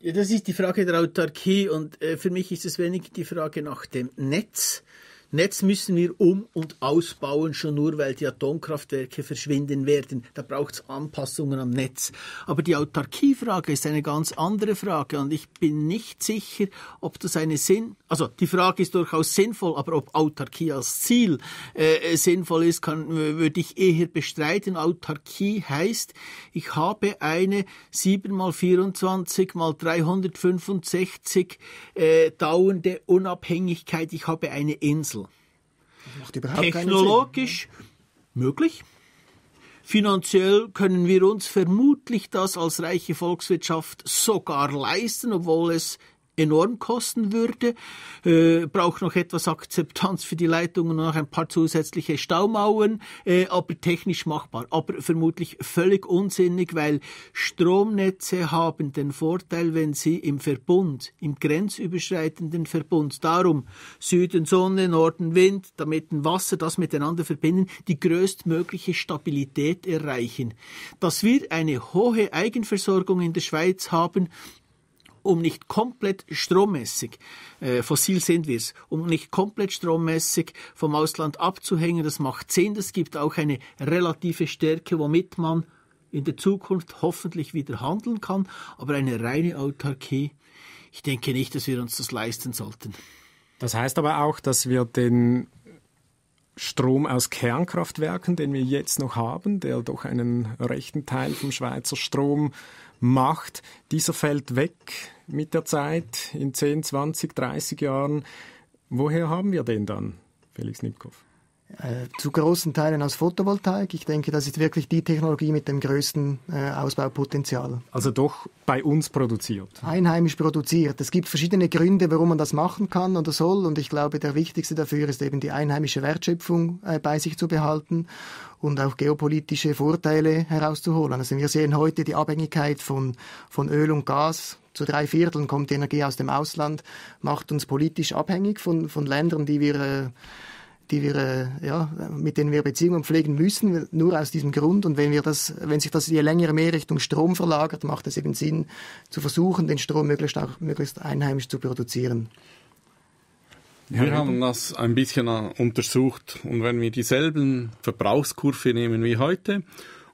Ja, das ist die Frage der Autarkie und äh, für mich ist es wenig die Frage nach dem Netz, Netz müssen wir um- und ausbauen, schon nur weil die Atomkraftwerke verschwinden werden. Da braucht es Anpassungen am Netz. Aber die Autarkiefrage ist eine ganz andere Frage und ich bin nicht sicher, ob das eine Sinn, also die Frage ist durchaus sinnvoll, aber ob Autarkie als Ziel äh, äh sinnvoll ist, kann, äh, würde ich eher bestreiten. Autarkie heißt, ich habe eine 7 mal 24 mal 365 äh, dauernde Unabhängigkeit. Ich habe eine Insel. Technologisch möglich. Finanziell können wir uns vermutlich das als reiche Volkswirtschaft sogar leisten, obwohl es enorm kosten würde, äh, braucht noch etwas Akzeptanz für die Leitungen und noch ein paar zusätzliche Staumauern, äh, aber technisch machbar, aber vermutlich völlig unsinnig, weil Stromnetze haben den Vorteil, wenn sie im Verbund, im grenzüberschreitenden Verbund, darum Süden Sonne, Norden Wind, damit ein Wasser das miteinander verbinden, die größtmögliche Stabilität erreichen. Dass wir eine hohe Eigenversorgung in der Schweiz haben, um nicht komplett strommäßig, äh, fossil sind wir es, um nicht komplett strommäßig vom Ausland abzuhängen. Das macht Sinn. Das gibt auch eine relative Stärke, womit man in der Zukunft hoffentlich wieder handeln kann. Aber eine reine Autarkie, ich denke nicht, dass wir uns das leisten sollten. Das heißt aber auch, dass wir den Strom aus Kernkraftwerken, den wir jetzt noch haben, der doch einen rechten Teil vom Schweizer Strom macht, dieser fällt weg mit der Zeit in 10, 20, 30 Jahren. Woher haben wir den dann, Felix Nipkow? Äh, zu großen Teilen aus Photovoltaik. Ich denke, das ist wirklich die Technologie mit dem größten äh, Ausbaupotenzial. Also doch bei uns produziert. Einheimisch produziert. Es gibt verschiedene Gründe, warum man das machen kann oder soll. Und ich glaube, der wichtigste dafür ist eben die einheimische Wertschöpfung äh, bei sich zu behalten und auch geopolitische Vorteile herauszuholen. Also wir sehen heute die Abhängigkeit von, von Öl und Gas, zu drei Vierteln kommt die Energie aus dem Ausland, macht uns politisch abhängig von, von Ländern, die wir äh, die wir, äh, ja, mit denen wir Beziehungen pflegen müssen, nur aus diesem Grund. Und wenn wir das, wenn sich das je länger mehr Richtung Strom verlagert, macht es eben Sinn, zu versuchen, den Strom möglichst auch, möglichst einheimisch zu produzieren. Wir haben das ein bisschen äh, untersucht und wenn wir dieselben Verbrauchskurve nehmen wie heute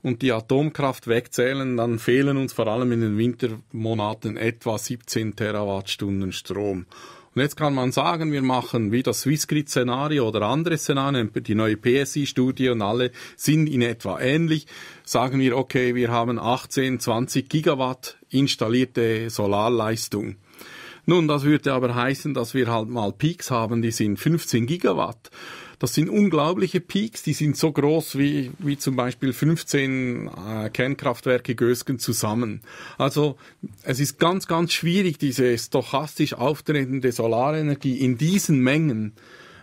und die Atomkraft wegzählen, dann fehlen uns vor allem in den Wintermonaten etwa 17 Terawattstunden Strom. Und jetzt kann man sagen, wir machen wie das Swissgrid-Szenario oder andere Szenarien, die neue PSI-Studie und alle sind in etwa ähnlich. Sagen wir, okay, wir haben 18, 20 Gigawatt installierte Solarleistung. Nun, das würde aber heißen, dass wir halt mal Peaks haben, die sind 15 Gigawatt. Das sind unglaubliche Peaks, die sind so groß wie, wie zum Beispiel 15 äh, Kernkraftwerke Gösgen zusammen. Also es ist ganz, ganz schwierig, diese stochastisch auftretende Solarenergie in diesen Mengen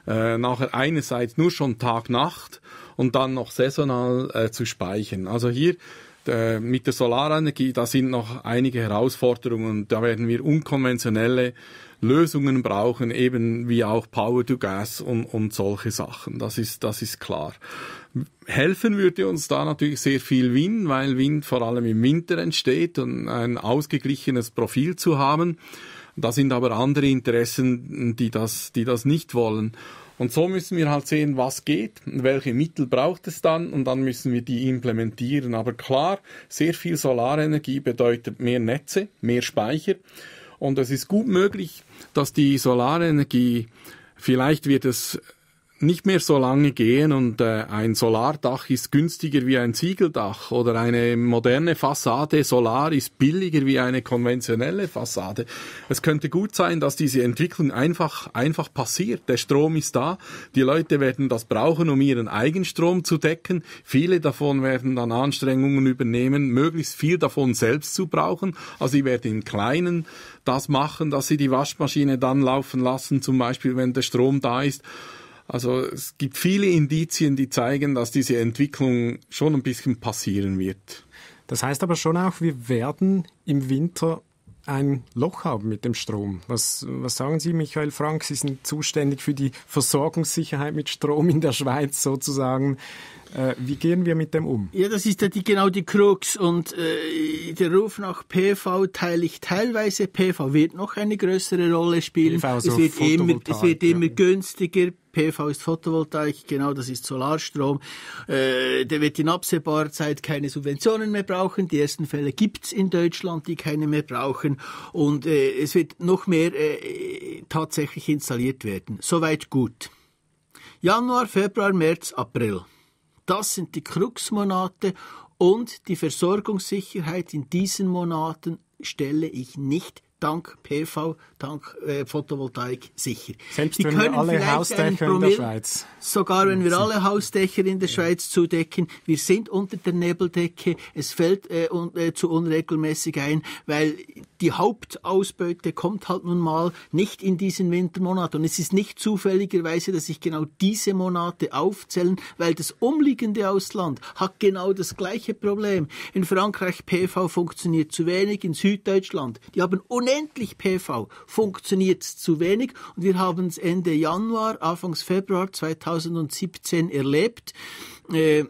äh, nachher einerseits nur schon Tag-Nacht und dann noch saisonal äh, zu speichern. Also hier äh, mit der Solarenergie, da sind noch einige Herausforderungen da werden wir unkonventionelle Lösungen brauchen, eben wie auch Power to Gas und, und solche Sachen. Das ist, das ist klar. Helfen würde uns da natürlich sehr viel Wind, weil Wind vor allem im Winter entsteht und ein ausgeglichenes Profil zu haben. Da sind aber andere Interessen, die das, die das nicht wollen. Und so müssen wir halt sehen, was geht, welche Mittel braucht es dann und dann müssen wir die implementieren. Aber klar, sehr viel Solarenergie bedeutet mehr Netze, mehr Speicher und es ist gut möglich, dass die Solarenergie, vielleicht wird es nicht mehr so lange gehen und äh, ein Solardach ist günstiger wie ein Ziegeldach oder eine moderne Fassade Solar ist billiger wie eine konventionelle Fassade. Es könnte gut sein, dass diese Entwicklung einfach einfach passiert. Der Strom ist da, die Leute werden das brauchen, um ihren Eigenstrom zu decken. Viele davon werden dann Anstrengungen übernehmen, möglichst viel davon selbst zu brauchen. Also ich werde in kleinen das machen, dass sie die Waschmaschine dann laufen lassen, zum Beispiel wenn der Strom da ist. Also es gibt viele Indizien, die zeigen, dass diese Entwicklung schon ein bisschen passieren wird. Das heißt aber schon auch, wir werden im Winter ein Loch haben mit dem Strom. Was, was sagen Sie, Michael Frank? Sie sind zuständig für die Versorgungssicherheit mit Strom in der Schweiz sozusagen. Äh, wie gehen wir mit dem um? Ja, das ist ja die, genau die Krux. Und äh, der Ruf nach PV teile ich teilweise. PV wird noch eine größere Rolle spielen. PV, also es, wird immer, es wird immer ja. günstiger. PV ist Photovoltaik, genau, das ist Solarstrom. Äh, der wird in absehbarer Zeit keine Subventionen mehr brauchen. Die ersten Fälle gibt es in Deutschland, die keine mehr brauchen. Und äh, es wird noch mehr äh, tatsächlich installiert werden. Soweit gut. Januar, Februar, März, April. Das sind die Kruxmonate und die Versorgungssicherheit in diesen Monaten stelle ich nicht dank PV, dank äh, Photovoltaik sicher. Selbst die wenn wir alle Hausdächer in der Schweiz. Sogar wenn wir alle Hausdächer in der ja. Schweiz zudecken, wir sind unter der Nebeldecke, es fällt äh, un, äh, zu unregelmäßig ein, weil die Hauptausbeute kommt halt nun mal nicht in diesen Wintermonaten. Und es ist nicht zufälligerweise, dass ich genau diese Monate aufzählen, weil das umliegende Ausland hat genau das gleiche Problem. In Frankreich PV funktioniert zu wenig, in Süddeutschland. Die haben unendlich PV funktioniert zu wenig und wir haben es Ende Januar, Anfang Februar 2017 erlebt. Äh,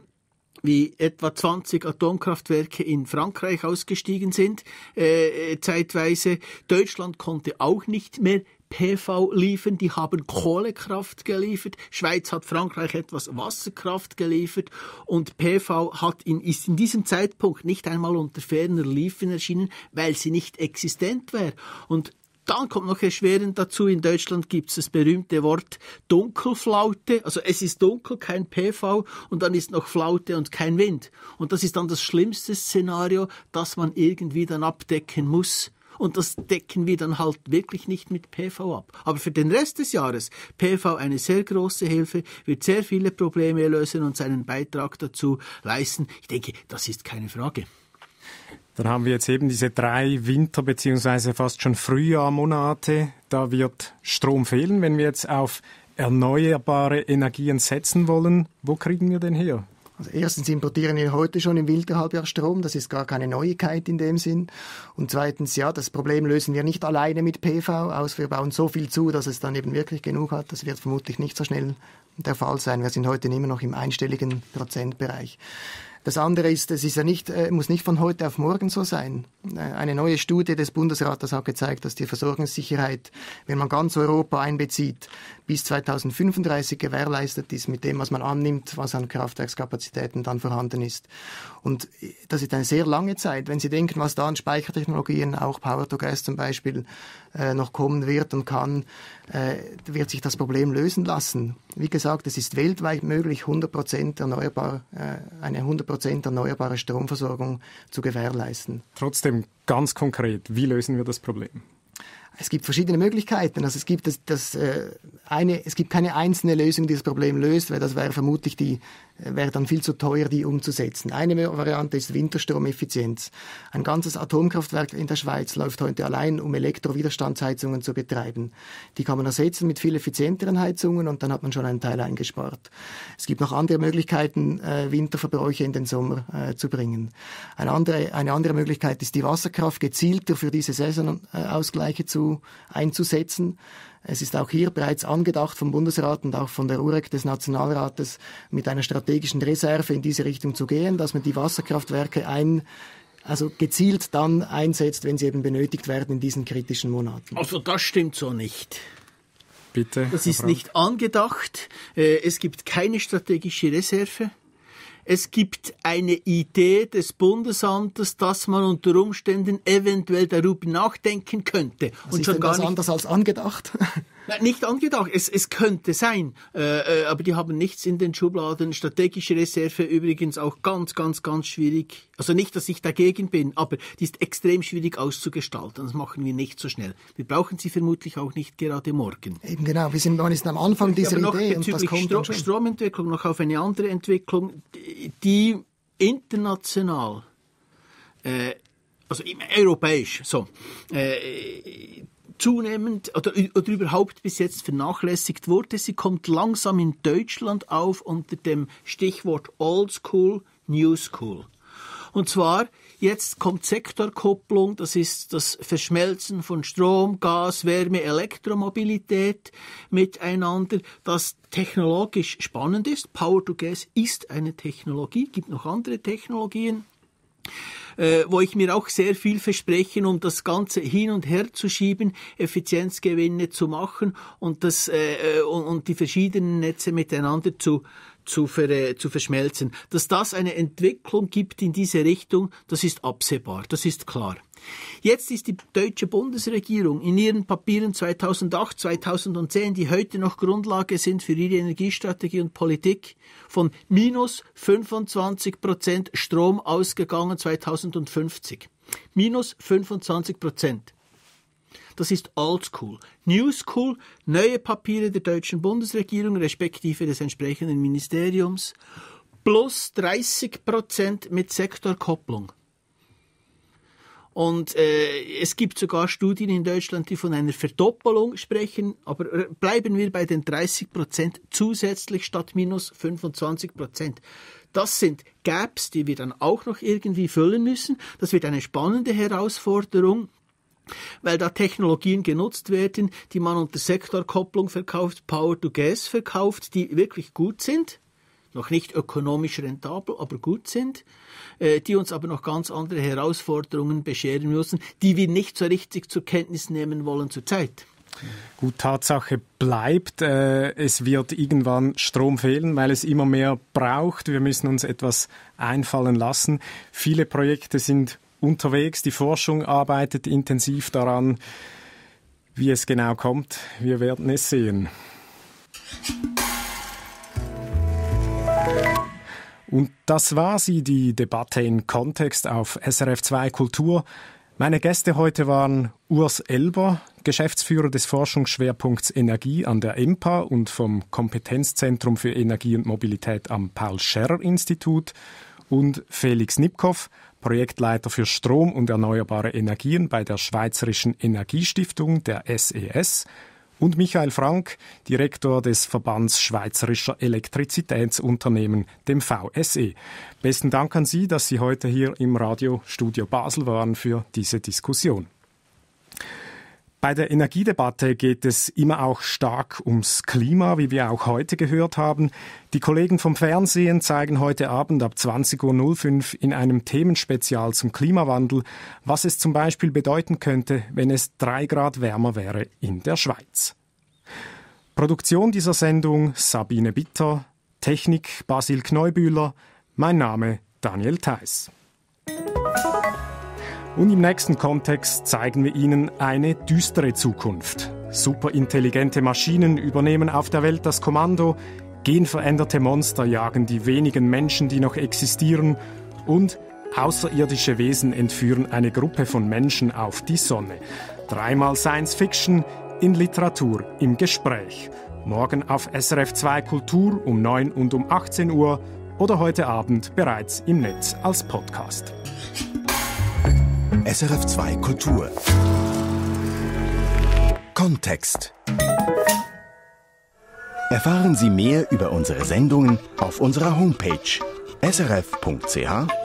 wie etwa 20 Atomkraftwerke in Frankreich ausgestiegen sind, äh, zeitweise. Deutschland konnte auch nicht mehr PV liefern, die haben Kohlekraft geliefert, Schweiz hat Frankreich etwas Wasserkraft geliefert und PV hat in, ist in diesem Zeitpunkt nicht einmal unter ferner Liefen erschienen, weil sie nicht existent wäre. Und dann kommt noch erschwerend dazu, in Deutschland gibt es das berühmte Wort Dunkelflaute, also es ist dunkel, kein PV und dann ist noch Flaute und kein Wind. Und das ist dann das schlimmste Szenario, das man irgendwie dann abdecken muss und das decken wir dann halt wirklich nicht mit PV ab. Aber für den Rest des Jahres PV eine sehr große Hilfe, wird sehr viele Probleme lösen und seinen Beitrag dazu leisten. Ich denke, das ist keine Frage. Dann haben wir jetzt eben diese drei Winter- bzw. fast schon Frühjahrmonate. Da wird Strom fehlen. Wenn wir jetzt auf erneuerbare Energien setzen wollen, wo kriegen wir den her? Also erstens importieren wir heute schon im Winterhalbjahr Strom, das ist gar keine Neuigkeit in dem Sinn. Und zweitens, ja, das Problem lösen wir nicht alleine mit PV aus, wir bauen so viel zu, dass es dann eben wirklich genug hat. Das wird vermutlich nicht so schnell der Fall sein. Wir sind heute immer noch im einstelligen Prozentbereich. Das andere ist, es ist ja nicht, äh, muss nicht von heute auf morgen so sein. Äh, eine neue Studie des Bundesrates hat gezeigt, dass die Versorgungssicherheit, wenn man ganz Europa einbezieht, bis 2035 gewährleistet ist mit dem, was man annimmt, was an Kraftwerkskapazitäten dann vorhanden ist. Und äh, das ist eine sehr lange Zeit. Wenn Sie denken, was da an Speichertechnologien, auch Power to Gas zum Beispiel, äh, noch kommen wird und kann, äh, wird sich das Problem lösen lassen. Wie gesagt, es ist weltweit möglich, 100% erneuerbar, äh, eine 100% erneuerbare Stromversorgung zu gewährleisten. Trotzdem ganz konkret, wie lösen wir das Problem? Es gibt verschiedene Möglichkeiten. Also es gibt das, das äh, eine, es gibt keine einzelne Lösung, die das Problem löst, weil das wäre vermutlich die wäre dann viel zu teuer, die umzusetzen. Eine Variante ist Winterstromeffizienz. Ein ganzes Atomkraftwerk in der Schweiz läuft heute allein, um Elektrowiderstandsheizungen zu betreiben. Die kann man ersetzen mit viel effizienteren Heizungen und dann hat man schon einen Teil eingespart. Es gibt noch andere Möglichkeiten, äh, Winterverbräuche in den Sommer äh, zu bringen. Eine andere, eine andere Möglichkeit ist, die Wasserkraft gezielter für diese Saisonausgleiche zu, einzusetzen. Es ist auch hier bereits angedacht vom Bundesrat und auch von der UREC des Nationalrates mit einer strategischen Reserve in diese Richtung zu gehen, dass man die Wasserkraftwerke ein also gezielt dann einsetzt, wenn sie eben benötigt werden in diesen kritischen Monaten. Also das stimmt so nicht. Bitte. Das ist nicht angedacht. Äh, es gibt keine strategische Reserve. Es gibt eine Idee des Bundesamtes, dass man unter Umständen eventuell darüber nachdenken könnte. Was also und ist schon denn gar das nicht anders als angedacht? Nein, Nicht angedacht. Es, es könnte sein, äh, äh, aber die haben nichts in den Schubladen. Strategische Reserve übrigens auch ganz, ganz, ganz schwierig. Also nicht, dass ich dagegen bin, aber die ist extrem schwierig auszugestalten. Das machen wir nicht so schnell. Wir brauchen sie vermutlich auch nicht gerade morgen. Eben genau. Wir sind noch am Anfang dieser noch Idee. Bezüglich und das kommt Stro schon. Stromentwicklung noch auf eine andere Entwicklung, die international äh, also europäisch, so, äh, zunehmend oder, oder überhaupt bis jetzt vernachlässigt wurde. Sie kommt langsam in Deutschland auf unter dem Stichwort Old School, New School. Und zwar Jetzt kommt Sektorkopplung, das ist das Verschmelzen von Strom, Gas, Wärme, Elektromobilität miteinander, das technologisch spannend ist. Power to Gas ist eine Technologie, gibt noch andere Technologien äh, wo ich mir auch sehr viel versprechen, um das Ganze hin und her zu schieben, Effizienzgewinne zu machen und das äh, äh und, und die verschiedenen Netze miteinander zu zu, ver, äh, zu verschmelzen. Dass das eine Entwicklung gibt in diese Richtung, das ist absehbar, das ist klar. Jetzt ist die deutsche Bundesregierung in ihren Papieren 2008, 2010, die heute noch Grundlage sind für ihre Energiestrategie und Politik, von minus 25 Prozent Strom ausgegangen 2050. Minus 25 Prozent. Das ist Oldschool. Newschool, neue Papiere der deutschen Bundesregierung respektive des entsprechenden Ministeriums, plus 30 Prozent mit Sektorkopplung. Und äh, es gibt sogar Studien in Deutschland, die von einer Verdoppelung sprechen. Aber bleiben wir bei den 30 Prozent zusätzlich statt minus 25 Prozent. Das sind Gaps, die wir dann auch noch irgendwie füllen müssen. Das wird eine spannende Herausforderung weil da Technologien genutzt werden, die man unter Sektorkopplung verkauft, Power to Gas verkauft, die wirklich gut sind, noch nicht ökonomisch rentabel, aber gut sind, äh, die uns aber noch ganz andere Herausforderungen bescheren müssen, die wir nicht so richtig zur Kenntnis nehmen wollen zurzeit. Gut, Tatsache bleibt, äh, es wird irgendwann Strom fehlen, weil es immer mehr braucht. Wir müssen uns etwas einfallen lassen. Viele Projekte sind unterwegs. Die Forschung arbeitet intensiv daran. Wie es genau kommt, wir werden es sehen. Und das war sie, die Debatte in Kontext auf SRF 2 Kultur. Meine Gäste heute waren Urs Elber, Geschäftsführer des Forschungsschwerpunkts Energie an der EMPA und vom Kompetenzzentrum für Energie und Mobilität am Paul-Scherr-Institut und Felix Nipkow, Projektleiter für Strom und erneuerbare Energien bei der Schweizerischen Energiestiftung, der SES, e und Michael Frank, Direktor des Verbands Schweizerischer Elektrizitätsunternehmen, dem VSE. Besten Dank an Sie, dass Sie heute hier im Radiostudio Basel waren für diese Diskussion. Bei der Energiedebatte geht es immer auch stark ums Klima, wie wir auch heute gehört haben. Die Kollegen vom Fernsehen zeigen heute Abend ab 20.05 Uhr in einem Themenspezial zum Klimawandel, was es zum Beispiel bedeuten könnte, wenn es drei Grad wärmer wäre in der Schweiz. Produktion dieser Sendung Sabine Bitter, Technik Basil Kneubühler, mein Name Daniel Theiss. Und im nächsten Kontext zeigen wir Ihnen eine düstere Zukunft. Superintelligente Maschinen übernehmen auf der Welt das Kommando, genveränderte Monster jagen die wenigen Menschen, die noch existieren und außerirdische Wesen entführen eine Gruppe von Menschen auf die Sonne. Dreimal Science Fiction in Literatur im Gespräch. Morgen auf SRF 2 Kultur um 9 und um 18 Uhr oder heute Abend bereits im Netz als Podcast. SRF2 Kultur. Kontext. Erfahren Sie mehr über unsere Sendungen auf unserer Homepage srf.ch-kultur.